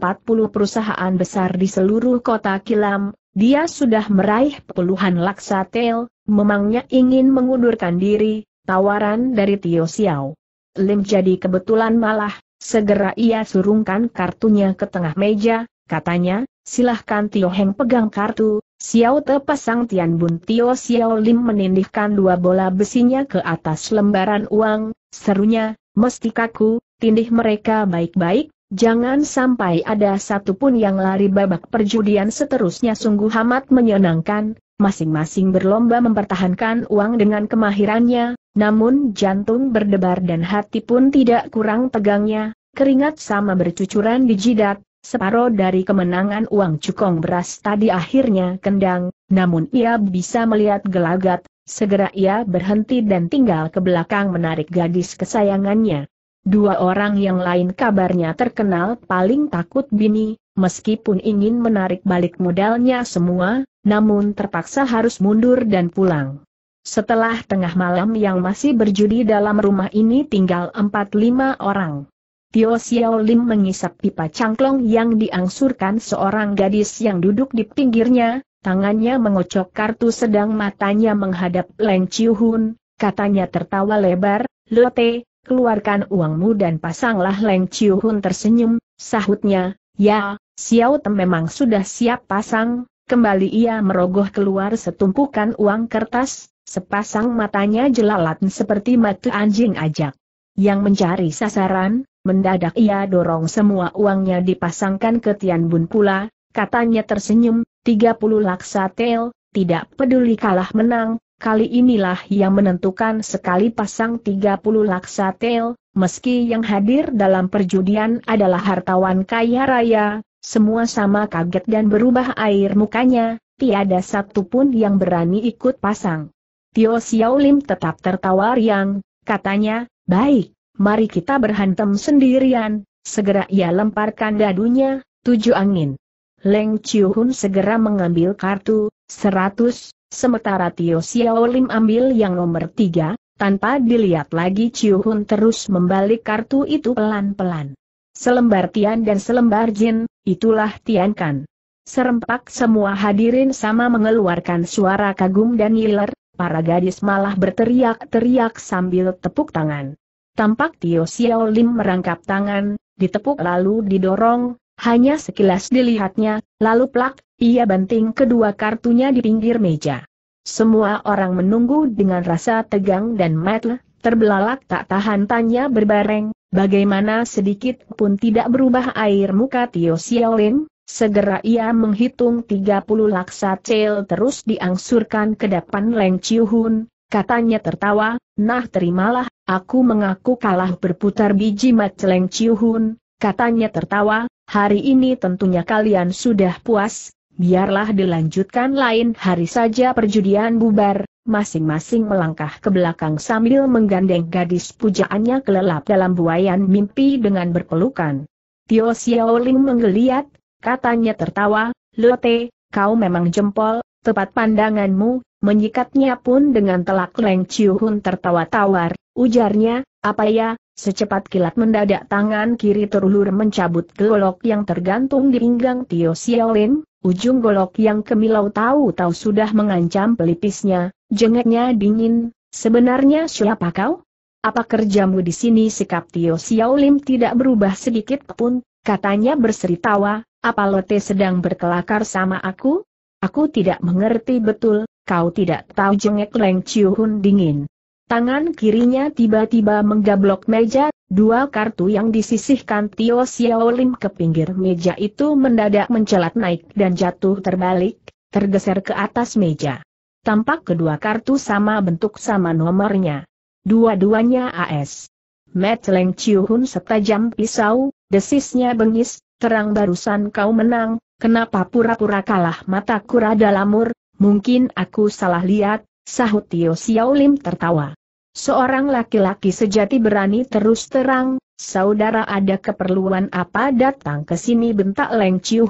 perusahaan besar di seluruh kota Kilam, dia sudah meraih puluhan laksa tel, memangnya ingin mengundurkan diri, tawaran dari Tio Xiao. Lim jadi kebetulan malah, segera ia surungkan kartunya ke tengah meja, katanya, silahkan Tio Heng pegang kartu, Xiao Te pasang Tian Bun Tio Xiao Lim menindihkan dua bola besinya ke atas lembaran uang, serunya, mesti kaku, tindih mereka baik-baik, Jangan sampai ada satupun yang lari babak perjudian seterusnya sungguh amat menyenangkan, masing-masing berlomba mempertahankan uang dengan kemahirannya, namun jantung berdebar dan hati pun tidak kurang tegangnya, keringat sama bercucuran di jidat, separuh dari kemenangan uang cukong beras tadi akhirnya kendang, namun ia bisa melihat gelagat, segera ia berhenti dan tinggal ke belakang menarik gadis kesayangannya. Dua orang yang lain kabarnya terkenal paling takut bini, meskipun ingin menarik balik modalnya semua, namun terpaksa harus mundur dan pulang setelah tengah malam yang masih berjudi dalam rumah ini tinggal 4 lima orang. Tio Xiao Lim mengisap pipa cangklong yang diangsurkan seorang gadis yang duduk di pinggirnya, tangannya mengocok kartu sedang matanya menghadap Leng Chiu Hun, katanya tertawa lebar, Lote, keluarkan uangmu dan pasanglah Leng Chiu Hun tersenyum, sahutnya, ya, Xiao Tem memang sudah siap pasang, Kembali ia merogoh keluar setumpukan uang kertas, sepasang matanya jelalat seperti mata anjing ajak. Yang mencari sasaran, mendadak ia dorong semua uangnya dipasangkan ke Tian Bun pula, katanya tersenyum, 30 laksa tel, tidak peduli kalah menang, kali inilah yang menentukan sekali pasang 30 laksa tel, meski yang hadir dalam perjudian adalah hartawan kaya raya, semua sama kaget dan berubah air mukanya, tiada satu pun yang berani ikut pasang. Tio Xiaolim tetap tertawa riang, katanya, baik, mari kita berhantam sendirian, segera ia lemparkan dadunya, tujuh angin. Leng Hun segera mengambil kartu, seratus, sementara Tio Xiaolim ambil yang nomor tiga, tanpa dilihat lagi Hun terus membalik kartu itu pelan-pelan. Selembar Tian dan selembar Jin, itulah Tian Kan. Serempak semua hadirin sama mengeluarkan suara kagum dan ngiler, para gadis malah berteriak-teriak sambil tepuk tangan. Tampak Tio Xiao Lim merangkap tangan, ditepuk lalu didorong, hanya sekilas dilihatnya, lalu plak, ia banting kedua kartunya di pinggir meja. Semua orang menunggu dengan rasa tegang dan matle. terbelalak tak tahan tanya berbareng, bagaimana sedikit pun tidak berubah air muka Tio Xiao Lim, Segera ia menghitung 30 laksa cel terus diangsurkan ke depan Leng Chiuhun, katanya tertawa, nah terimalah, aku mengaku kalah berputar biji mat Leng Chiuhun, katanya tertawa, hari ini tentunya kalian sudah puas, biarlah dilanjutkan lain hari saja perjudian bubar, masing-masing melangkah ke belakang sambil menggandeng gadis pujaannya kelelap dalam buayan mimpi dengan berpelukan. Tio Xiaoling menggeliat, katanya tertawa, Lote, kau memang jempol, tepat pandanganmu, menyikatnya pun dengan telak Leng Chiuhun tertawa tawar, ujarnya, apa ya, secepat kilat mendadak tangan kiri terulur mencabut golok yang tergantung di pinggang Tio Xiaolin, ujung golok yang kemilau tahu-tahu sudah mengancam pelipisnya, jengeknya dingin, sebenarnya siapa kau? Apa kerjamu di sini sikap Tio Xiaolin tidak berubah sedikit pun, katanya berseri tawa, apa Lote sedang berkelakar sama aku? Aku tidak mengerti betul, kau tidak tahu jengek Leng Hun dingin. Tangan kirinya tiba-tiba menggablok meja, dua kartu yang disisihkan Tio Lim ke pinggir meja itu mendadak mencelat naik dan jatuh terbalik, tergeser ke atas meja. Tampak kedua kartu sama bentuk sama nomornya. Dua-duanya AS. Met Leng Hun setajam pisau, desisnya bengis, terang barusan kau menang, kenapa pura-pura kalah mata kura dalamur, mungkin aku salah lihat, sahut Tio Xiaolim tertawa. Seorang laki-laki sejati berani terus terang, saudara ada keperluan apa datang ke sini bentak Leng Chiu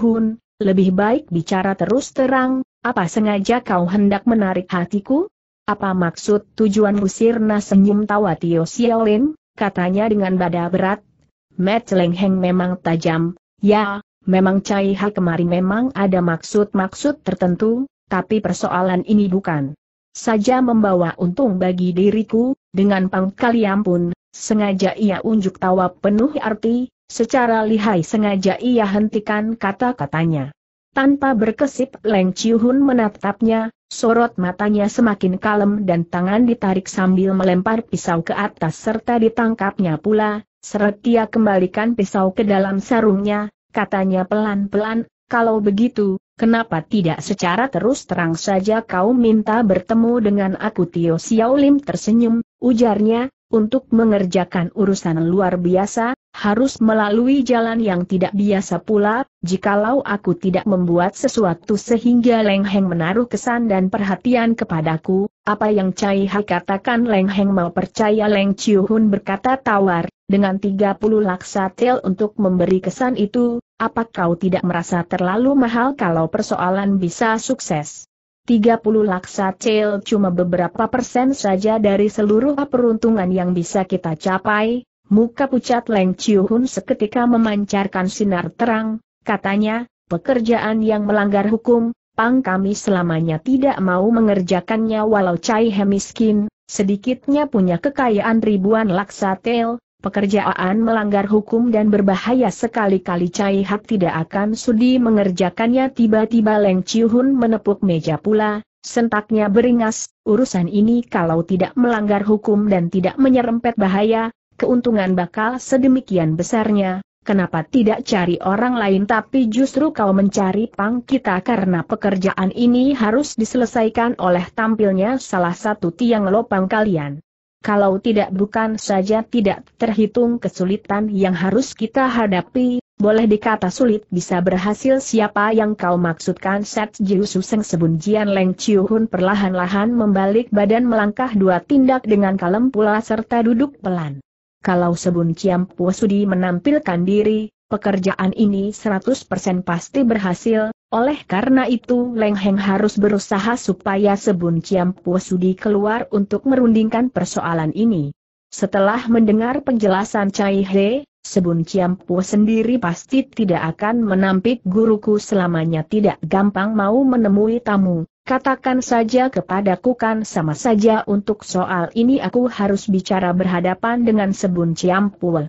lebih baik bicara terus terang, apa sengaja kau hendak menarik hatiku? Apa maksud tujuan musirna? senyum tawa Tio Xiaolim, katanya dengan bada berat. Met Leng Heng memang tajam, Ya, memang Cai Ha kemari memang ada maksud-maksud tertentu, tapi persoalan ini bukan saja membawa untung bagi diriku, dengan pangkalian pun, sengaja ia unjuk tawa penuh arti, secara lihai sengaja ia hentikan kata-katanya. Tanpa berkesip Leng Chiuhun menatapnya, sorot matanya semakin kalem dan tangan ditarik sambil melempar pisau ke atas serta ditangkapnya pula, Seret dia kembalikan pisau ke dalam sarungnya, katanya pelan-pelan, kalau begitu, kenapa tidak secara terus terang saja kau minta bertemu dengan aku Tio Xiao Lim tersenyum, ujarnya, untuk mengerjakan urusan luar biasa, harus melalui jalan yang tidak biasa pula, jikalau aku tidak membuat sesuatu sehingga Leng Heng menaruh kesan dan perhatian kepadaku, apa yang Cai Hai katakan Leng Heng mau percaya Leng Chiu Hun berkata tawar, dengan 30 laksa tel untuk memberi kesan itu, apa kau tidak merasa terlalu mahal kalau persoalan bisa sukses? 30 laksa tel cuma beberapa persen saja dari seluruh peruntungan yang bisa kita capai, muka pucat Leng Chiuhun seketika memancarkan sinar terang, katanya, pekerjaan yang melanggar hukum, Pang kami selamanya tidak mau mengerjakannya walau Cai He miskin, sedikitnya punya kekayaan ribuan laksa tel, pekerjaan melanggar hukum dan berbahaya sekali-kali Cai Hak tidak akan sudi mengerjakannya tiba-tiba Leng Hun menepuk meja pula, sentaknya beringas, urusan ini kalau tidak melanggar hukum dan tidak menyerempet bahaya, keuntungan bakal sedemikian besarnya, Kenapa tidak cari orang lain tapi justru kau mencari pang kita karena pekerjaan ini harus diselesaikan oleh tampilnya salah satu tiang lopang kalian kalau tidak bukan saja tidak terhitung kesulitan yang harus kita hadapi, boleh dikata sulit bisa berhasil siapa yang kau maksudkan Set Jiu Suseng sebunjian Leng Chiu Hun perlahan-lahan membalik badan melangkah dua tindak dengan kalem pula serta duduk pelan. Kalau sebun Ciam Puasudi menampilkan diri, Pekerjaan ini 100% pasti berhasil, oleh karena itu Leng Heng harus berusaha supaya Sebun Ciampu Sudi keluar untuk merundingkan persoalan ini. Setelah mendengar penjelasan Cai He, Sebun Ciampu sendiri pasti tidak akan menampik guruku selamanya tidak gampang mau menemui tamu. Katakan saja kepadaku kan sama saja untuk soal ini aku harus bicara berhadapan dengan Sebun Ciampu.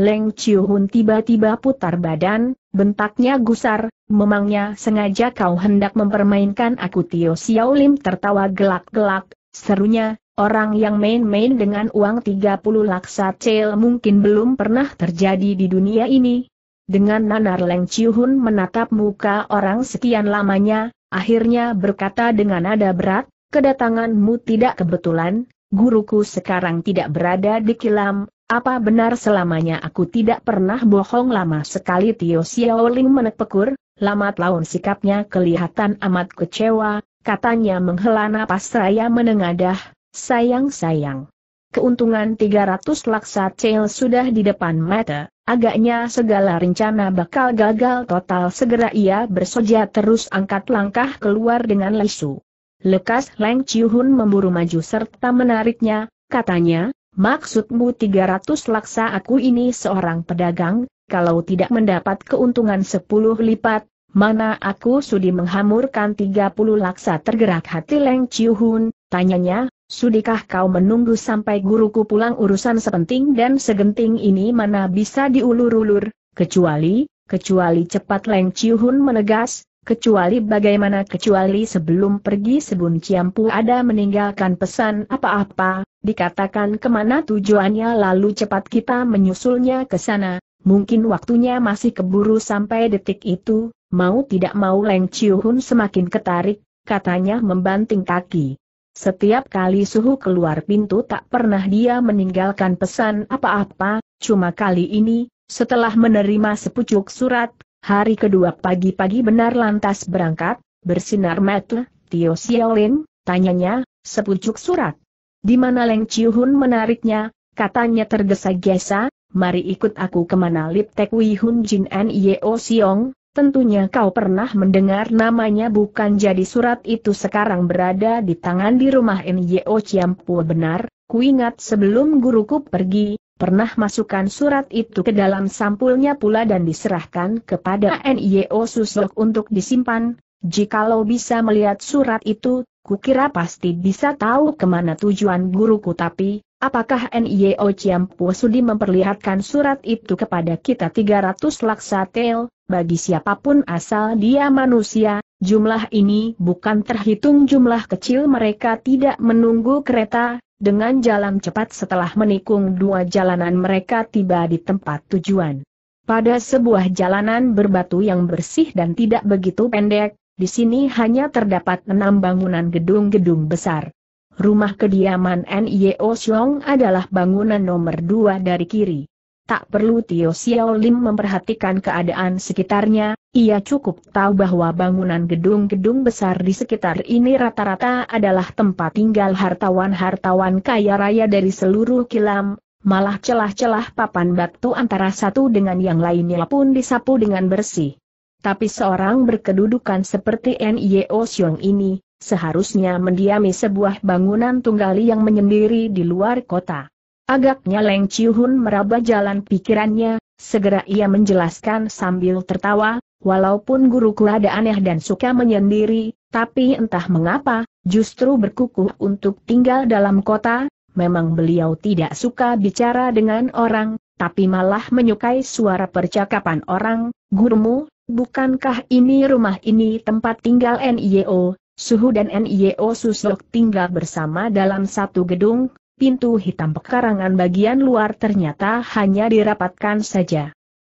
Leng Chiuhun tiba-tiba putar badan, bentaknya gusar, memangnya sengaja kau hendak mempermainkan aku Tio Xiao Lim tertawa gelak-gelak, serunya, orang yang main-main dengan uang 30 laksa cel mungkin belum pernah terjadi di dunia ini. Dengan nanar Leng Chiuhun menatap muka orang sekian lamanya, akhirnya berkata dengan nada berat, kedatanganmu tidak kebetulan, guruku sekarang tidak berada di kilam, apa benar selamanya aku tidak pernah bohong lama sekali Tio Xiaoling menepekur, lamat laun sikapnya kelihatan amat kecewa, katanya menghela napas saya menengadah, sayang-sayang. Keuntungan 300 laksa cel sudah di depan mata, agaknya segala rencana bakal gagal total segera ia bersoja terus angkat langkah keluar dengan lesu. Lekas Leng Chiu Hun memburu maju serta menariknya, katanya, Maksudmu 300 laksa aku ini seorang pedagang, kalau tidak mendapat keuntungan 10 lipat, mana aku sudi menghamurkan 30 laksa tergerak hati Leng Chiuhun, tanyanya, sudikah kau menunggu sampai guruku pulang urusan sepenting dan segenting ini mana bisa diulur-ulur, kecuali, kecuali cepat Leng Chiuhun menegas, kecuali bagaimana kecuali sebelum pergi sebelum Ciampu ada meninggalkan pesan apa-apa, dikatakan kemana tujuannya lalu cepat kita menyusulnya ke sana, mungkin waktunya masih keburu sampai detik itu, mau tidak mau Leng Chiuhun semakin ketarik, katanya membanting kaki. Setiap kali suhu keluar pintu tak pernah dia meninggalkan pesan apa-apa, cuma kali ini, setelah menerima sepucuk surat, hari kedua pagi-pagi benar lantas berangkat, bersinar mata, Tio Xiaolin, tanyanya, sepucuk surat. Di mana Leng Chiuhun menariknya, katanya tergesa-gesa, mari ikut aku kemana Lip Tek Wi Hun Jin N Yeo oh Siong, tentunya kau pernah mendengar namanya bukan jadi surat itu sekarang berada di tangan di rumah N Yeo oh Chiampu benar, ku ingat sebelum guruku pergi, pernah masukkan surat itu ke dalam sampulnya pula dan diserahkan kepada N Yeo oh Susok untuk disimpan, Jikalau bisa melihat surat itu, Kukira pasti bisa tahu kemana tujuan guruku tapi, apakah N.I.O. Ciampu Sudi memperlihatkan surat itu kepada kita 300 laksa tel, bagi siapapun asal dia manusia, jumlah ini bukan terhitung jumlah kecil mereka tidak menunggu kereta, dengan jalan cepat setelah menikung dua jalanan mereka tiba di tempat tujuan. Pada sebuah jalanan berbatu yang bersih dan tidak begitu pendek, di sini hanya terdapat enam bangunan gedung-gedung besar. Rumah kediaman N.I.O. Xiong adalah bangunan nomor dua dari kiri. Tak perlu Tio Xiao Lim memperhatikan keadaan sekitarnya, ia cukup tahu bahwa bangunan gedung-gedung besar di sekitar ini rata-rata adalah tempat tinggal hartawan-hartawan kaya raya dari seluruh kilam, malah celah-celah papan batu antara satu dengan yang lainnya pun disapu dengan bersih. Tapi seorang berkedudukan seperti N.Y.O. Siong ini, seharusnya mendiami sebuah bangunan tunggal yang menyendiri di luar kota. Agaknya Leng Chihun meraba jalan pikirannya, segera ia menjelaskan sambil tertawa, walaupun guruku ada aneh dan suka menyendiri, tapi entah mengapa, justru berkukuh untuk tinggal dalam kota, memang beliau tidak suka bicara dengan orang, tapi malah menyukai suara percakapan orang, gurumu, bukankah ini rumah ini tempat tinggal NIO, Suhu dan NIO Susok tinggal bersama dalam satu gedung, pintu hitam pekarangan bagian luar ternyata hanya dirapatkan saja.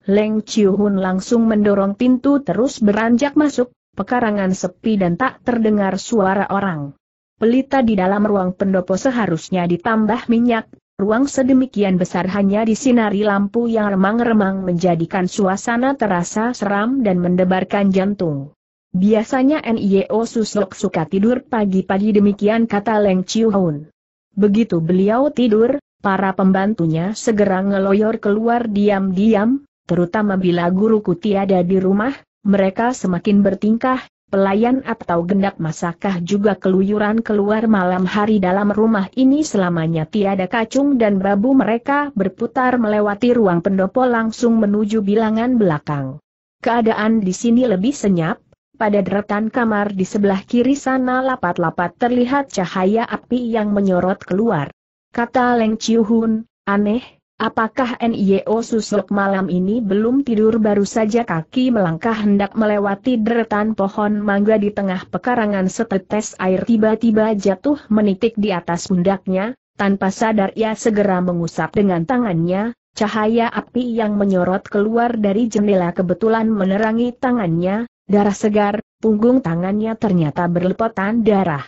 Leng Chiuhun langsung mendorong pintu terus beranjak masuk, pekarangan sepi dan tak terdengar suara orang. Pelita di dalam ruang pendopo seharusnya ditambah minyak, Ruang sedemikian besar hanya disinari lampu yang remang-remang menjadikan suasana terasa seram dan mendebarkan jantung. Biasanya NIO Susok suka tidur pagi-pagi demikian kata Leng Chiuhun. Begitu beliau tidur, para pembantunya segera ngeloyor keluar diam-diam, terutama bila guruku tiada di rumah, mereka semakin bertingkah pelayan atau gendak masakah juga keluyuran keluar malam hari dalam rumah ini selamanya tiada kacung dan babu mereka berputar melewati ruang pendopo langsung menuju bilangan belakang. Keadaan di sini lebih senyap, pada deretan kamar di sebelah kiri sana lapat-lapat terlihat cahaya api yang menyorot keluar. Kata Leng Chiu Hun, aneh, Apakah NIO Susuk malam ini belum tidur baru saja kaki melangkah hendak melewati deretan pohon mangga di tengah pekarangan setetes air tiba-tiba jatuh menitik di atas pundaknya, tanpa sadar ia segera mengusap dengan tangannya, cahaya api yang menyorot keluar dari jendela kebetulan menerangi tangannya, darah segar, punggung tangannya ternyata berlepotan darah.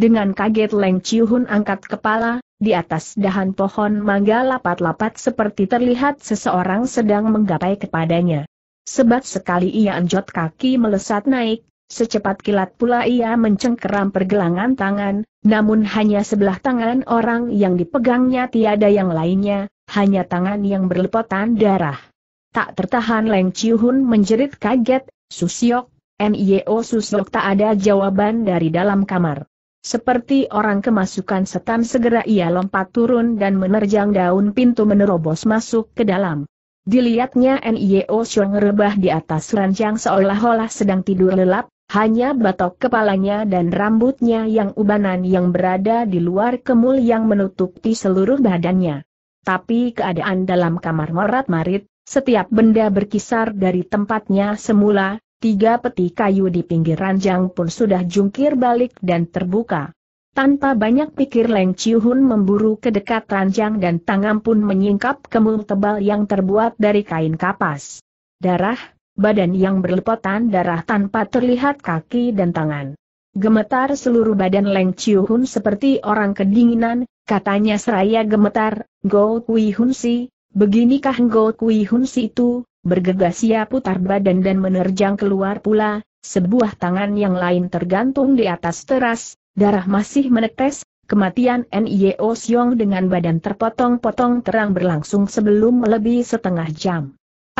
Dengan kaget Leng Chiuhun angkat kepala, di atas dahan pohon mangga lapat-lapat seperti terlihat seseorang sedang menggapai kepadanya. Sebat sekali ia anjot kaki melesat naik, secepat kilat pula ia mencengkeram pergelangan tangan, namun hanya sebelah tangan orang yang dipegangnya tiada yang lainnya, hanya tangan yang berlepotan darah. Tak tertahan Leng Chiuhun menjerit kaget, Susyok, Mio Susiok tak ada jawaban dari dalam kamar. Seperti orang kemasukan setan segera ia lompat turun dan menerjang daun pintu menerobos masuk ke dalam. Dilihatnya N.I.O. Xiong rebah di atas ranjang seolah-olah sedang tidur lelap, hanya batok kepalanya dan rambutnya yang ubanan yang berada di luar kemul yang menutupi seluruh badannya. Tapi keadaan dalam kamar morat marit, setiap benda berkisar dari tempatnya semula, tiga peti kayu di pinggir ranjang pun sudah jungkir balik dan terbuka. Tanpa banyak pikir Leng Chiuhun memburu ke dekat ranjang dan tangan pun menyingkap kemul tebal yang terbuat dari kain kapas. Darah, badan yang berlepotan darah tanpa terlihat kaki dan tangan. Gemetar seluruh badan Leng Chiuhun seperti orang kedinginan, katanya seraya gemetar, Go Kui Hun Si, beginikah Go Kui Hun Si itu, Bergegas ia putar badan dan menerjang keluar pula, sebuah tangan yang lain tergantung di atas teras, darah masih menetes, kematian N.I.O. Siong dengan badan terpotong-potong terang berlangsung sebelum lebih setengah jam.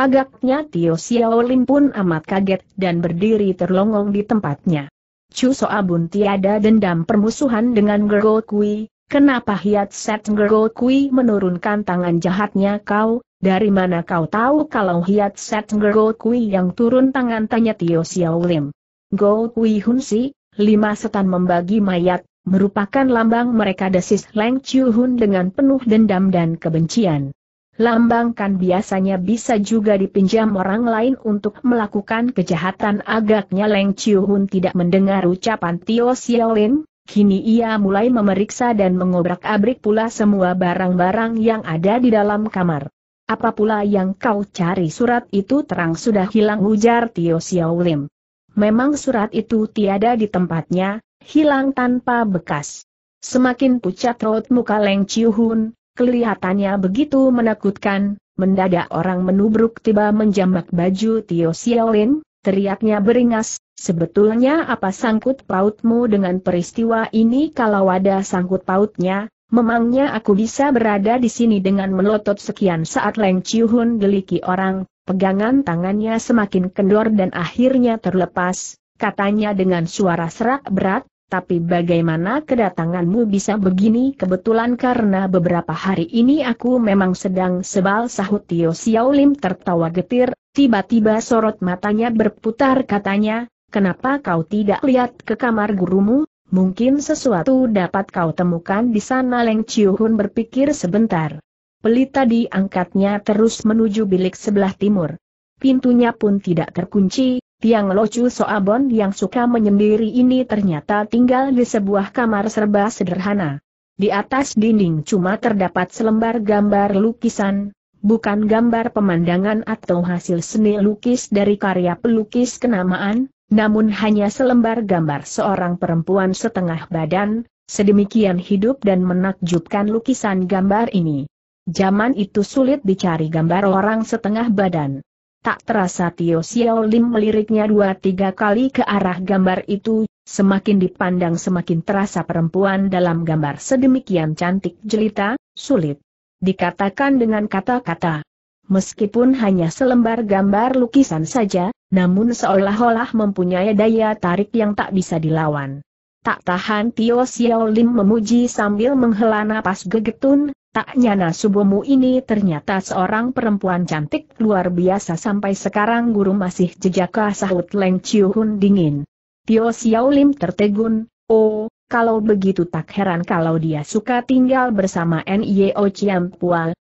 Agaknya Tio Xiaolin pun amat kaget dan berdiri terlongong di tempatnya. Chu Soabun tiada dendam permusuhan dengan Gergo Kui, kenapa Hiat Set Gergo Kui menurunkan tangan jahatnya kau, dari mana kau tahu kalau Hiat Set Go Kui yang turun tangan tanya Tio Xiao Lim. Go Kui Hun Si, lima setan membagi mayat, merupakan lambang mereka desis Leng Chiu Hun dengan penuh dendam dan kebencian. Lambang kan biasanya bisa juga dipinjam orang lain untuk melakukan kejahatan agaknya Leng Chiu Hun tidak mendengar ucapan Tio Xiao Lim, Kini ia mulai memeriksa dan mengobrak-abrik pula semua barang-barang yang ada di dalam kamar. Apa pula yang kau cari surat itu terang sudah hilang ujar Tio Xiao Lim. Memang surat itu tiada di tempatnya, hilang tanpa bekas. Semakin pucat raut muka Leng Chiuhun, kelihatannya begitu menakutkan, mendadak orang menubruk tiba menjambak baju Tio Lim, teriaknya beringas, sebetulnya apa sangkut pautmu dengan peristiwa ini kalau ada sangkut pautnya, Memangnya aku bisa berada di sini dengan melotot sekian saat Leng Chiuhun geliki orang, pegangan tangannya semakin kendor dan akhirnya terlepas, katanya dengan suara serak berat, tapi bagaimana kedatanganmu bisa begini kebetulan karena beberapa hari ini aku memang sedang sebal sahut Tio Xiao Lim tertawa getir, tiba-tiba sorot matanya berputar katanya, kenapa kau tidak lihat ke kamar gurumu? Mungkin sesuatu dapat kau temukan di sana Leng Chiuhun berpikir sebentar. Pelita diangkatnya terus menuju bilik sebelah timur. Pintunya pun tidak terkunci, Tiang Locu Soabon yang suka menyendiri ini ternyata tinggal di sebuah kamar serba sederhana. Di atas dinding cuma terdapat selembar gambar lukisan, bukan gambar pemandangan atau hasil seni lukis dari karya pelukis kenamaan, namun hanya selembar gambar seorang perempuan setengah badan, sedemikian hidup dan menakjubkan lukisan gambar ini. Zaman itu sulit dicari gambar orang setengah badan. Tak terasa Tio Xiao Lim meliriknya dua tiga kali ke arah gambar itu, semakin dipandang semakin terasa perempuan dalam gambar sedemikian cantik jelita, sulit. Dikatakan dengan kata-kata, Meskipun hanya selembar gambar lukisan saja, namun seolah-olah mempunyai daya tarik yang tak bisa dilawan. Tak tahan Tio Xiao Lim memuji sambil menghela napas gegetun, tak nyana subuhmu ini ternyata seorang perempuan cantik luar biasa sampai sekarang guru masih jejaka sahut Leng Chiu Hun dingin. Tio Xiao Lim tertegun, oh, kalau begitu tak heran kalau dia suka tinggal bersama N.I.O. Chiam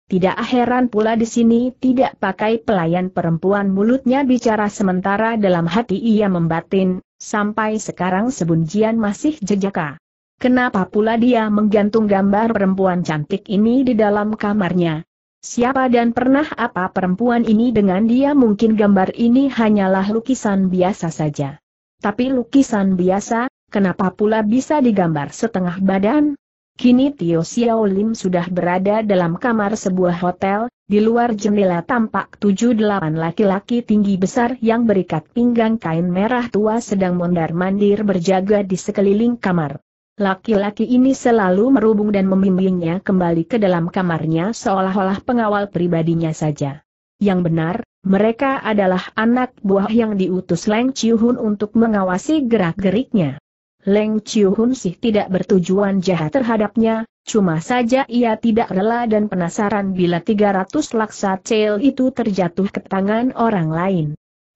tidak heran pula di sini tidak pakai pelayan perempuan mulutnya bicara sementara dalam hati ia membatin, sampai sekarang sebunjian masih jejaka. Kenapa pula dia menggantung gambar perempuan cantik ini di dalam kamarnya? Siapa dan pernah apa perempuan ini dengan dia mungkin gambar ini hanyalah lukisan biasa saja. Tapi lukisan biasa, kenapa pula bisa digambar setengah badan? Kini Tio Xiao Lim sudah berada dalam kamar sebuah hotel, di luar jendela tampak tujuh delapan laki-laki tinggi besar yang berikat pinggang kain merah tua sedang mondar-mandir berjaga di sekeliling kamar. Laki-laki ini selalu merubung dan membimbingnya kembali ke dalam kamarnya seolah-olah pengawal pribadinya saja. Yang benar, mereka adalah anak buah yang diutus Leng Chiu Hun untuk mengawasi gerak-geriknya. Leng Chiu Hun sih tidak bertujuan jahat terhadapnya, cuma saja ia tidak rela dan penasaran bila 300 laksa cel itu terjatuh ke tangan orang lain.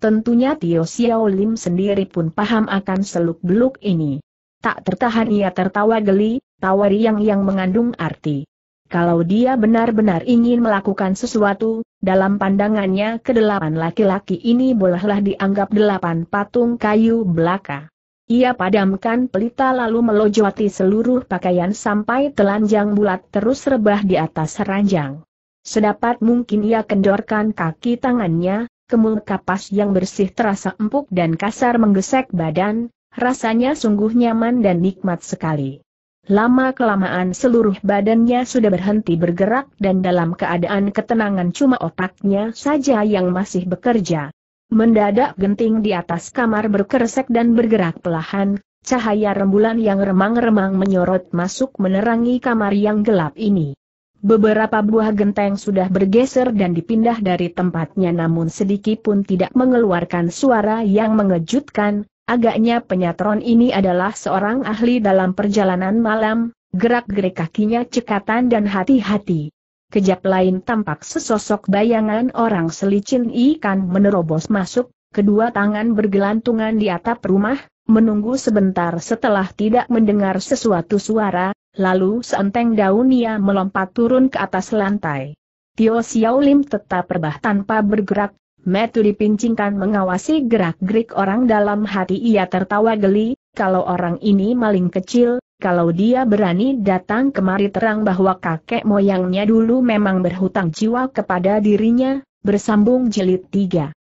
Tentunya Tio Xiao Lim sendiri pun paham akan seluk-beluk ini. Tak tertahan ia tertawa geli, tawa riang yang mengandung arti. Kalau dia benar-benar ingin melakukan sesuatu, dalam pandangannya kedelapan laki-laki ini bolehlah dianggap delapan patung kayu belaka. Ia padamkan pelita lalu melojoti seluruh pakaian sampai telanjang bulat terus rebah di atas ranjang. Sedapat mungkin ia kendorkan kaki tangannya, kemul kapas yang bersih terasa empuk dan kasar menggesek badan, rasanya sungguh nyaman dan nikmat sekali. Lama-kelamaan seluruh badannya sudah berhenti bergerak dan dalam keadaan ketenangan cuma otaknya saja yang masih bekerja. Mendadak genting di atas kamar berkeresek dan bergerak pelahan, cahaya rembulan yang remang-remang menyorot masuk menerangi kamar yang gelap ini. Beberapa buah genteng sudah bergeser dan dipindah dari tempatnya namun sedikit pun tidak mengeluarkan suara yang mengejutkan, agaknya penyatron ini adalah seorang ahli dalam perjalanan malam, gerak-gerik kakinya cekatan dan hati-hati kejap lain tampak sesosok bayangan orang selicin ikan menerobos masuk, kedua tangan bergelantungan di atap rumah, menunggu sebentar setelah tidak mendengar sesuatu suara, lalu seenteng daun ia melompat turun ke atas lantai. Tio Xiao Lim tetap rebah tanpa bergerak, Metu dipincingkan mengawasi gerak-gerik orang dalam hati ia tertawa geli, kalau orang ini maling kecil, kalau dia berani datang kemari terang bahwa kakek moyangnya dulu memang berhutang jiwa kepada dirinya, bersambung jelit tiga.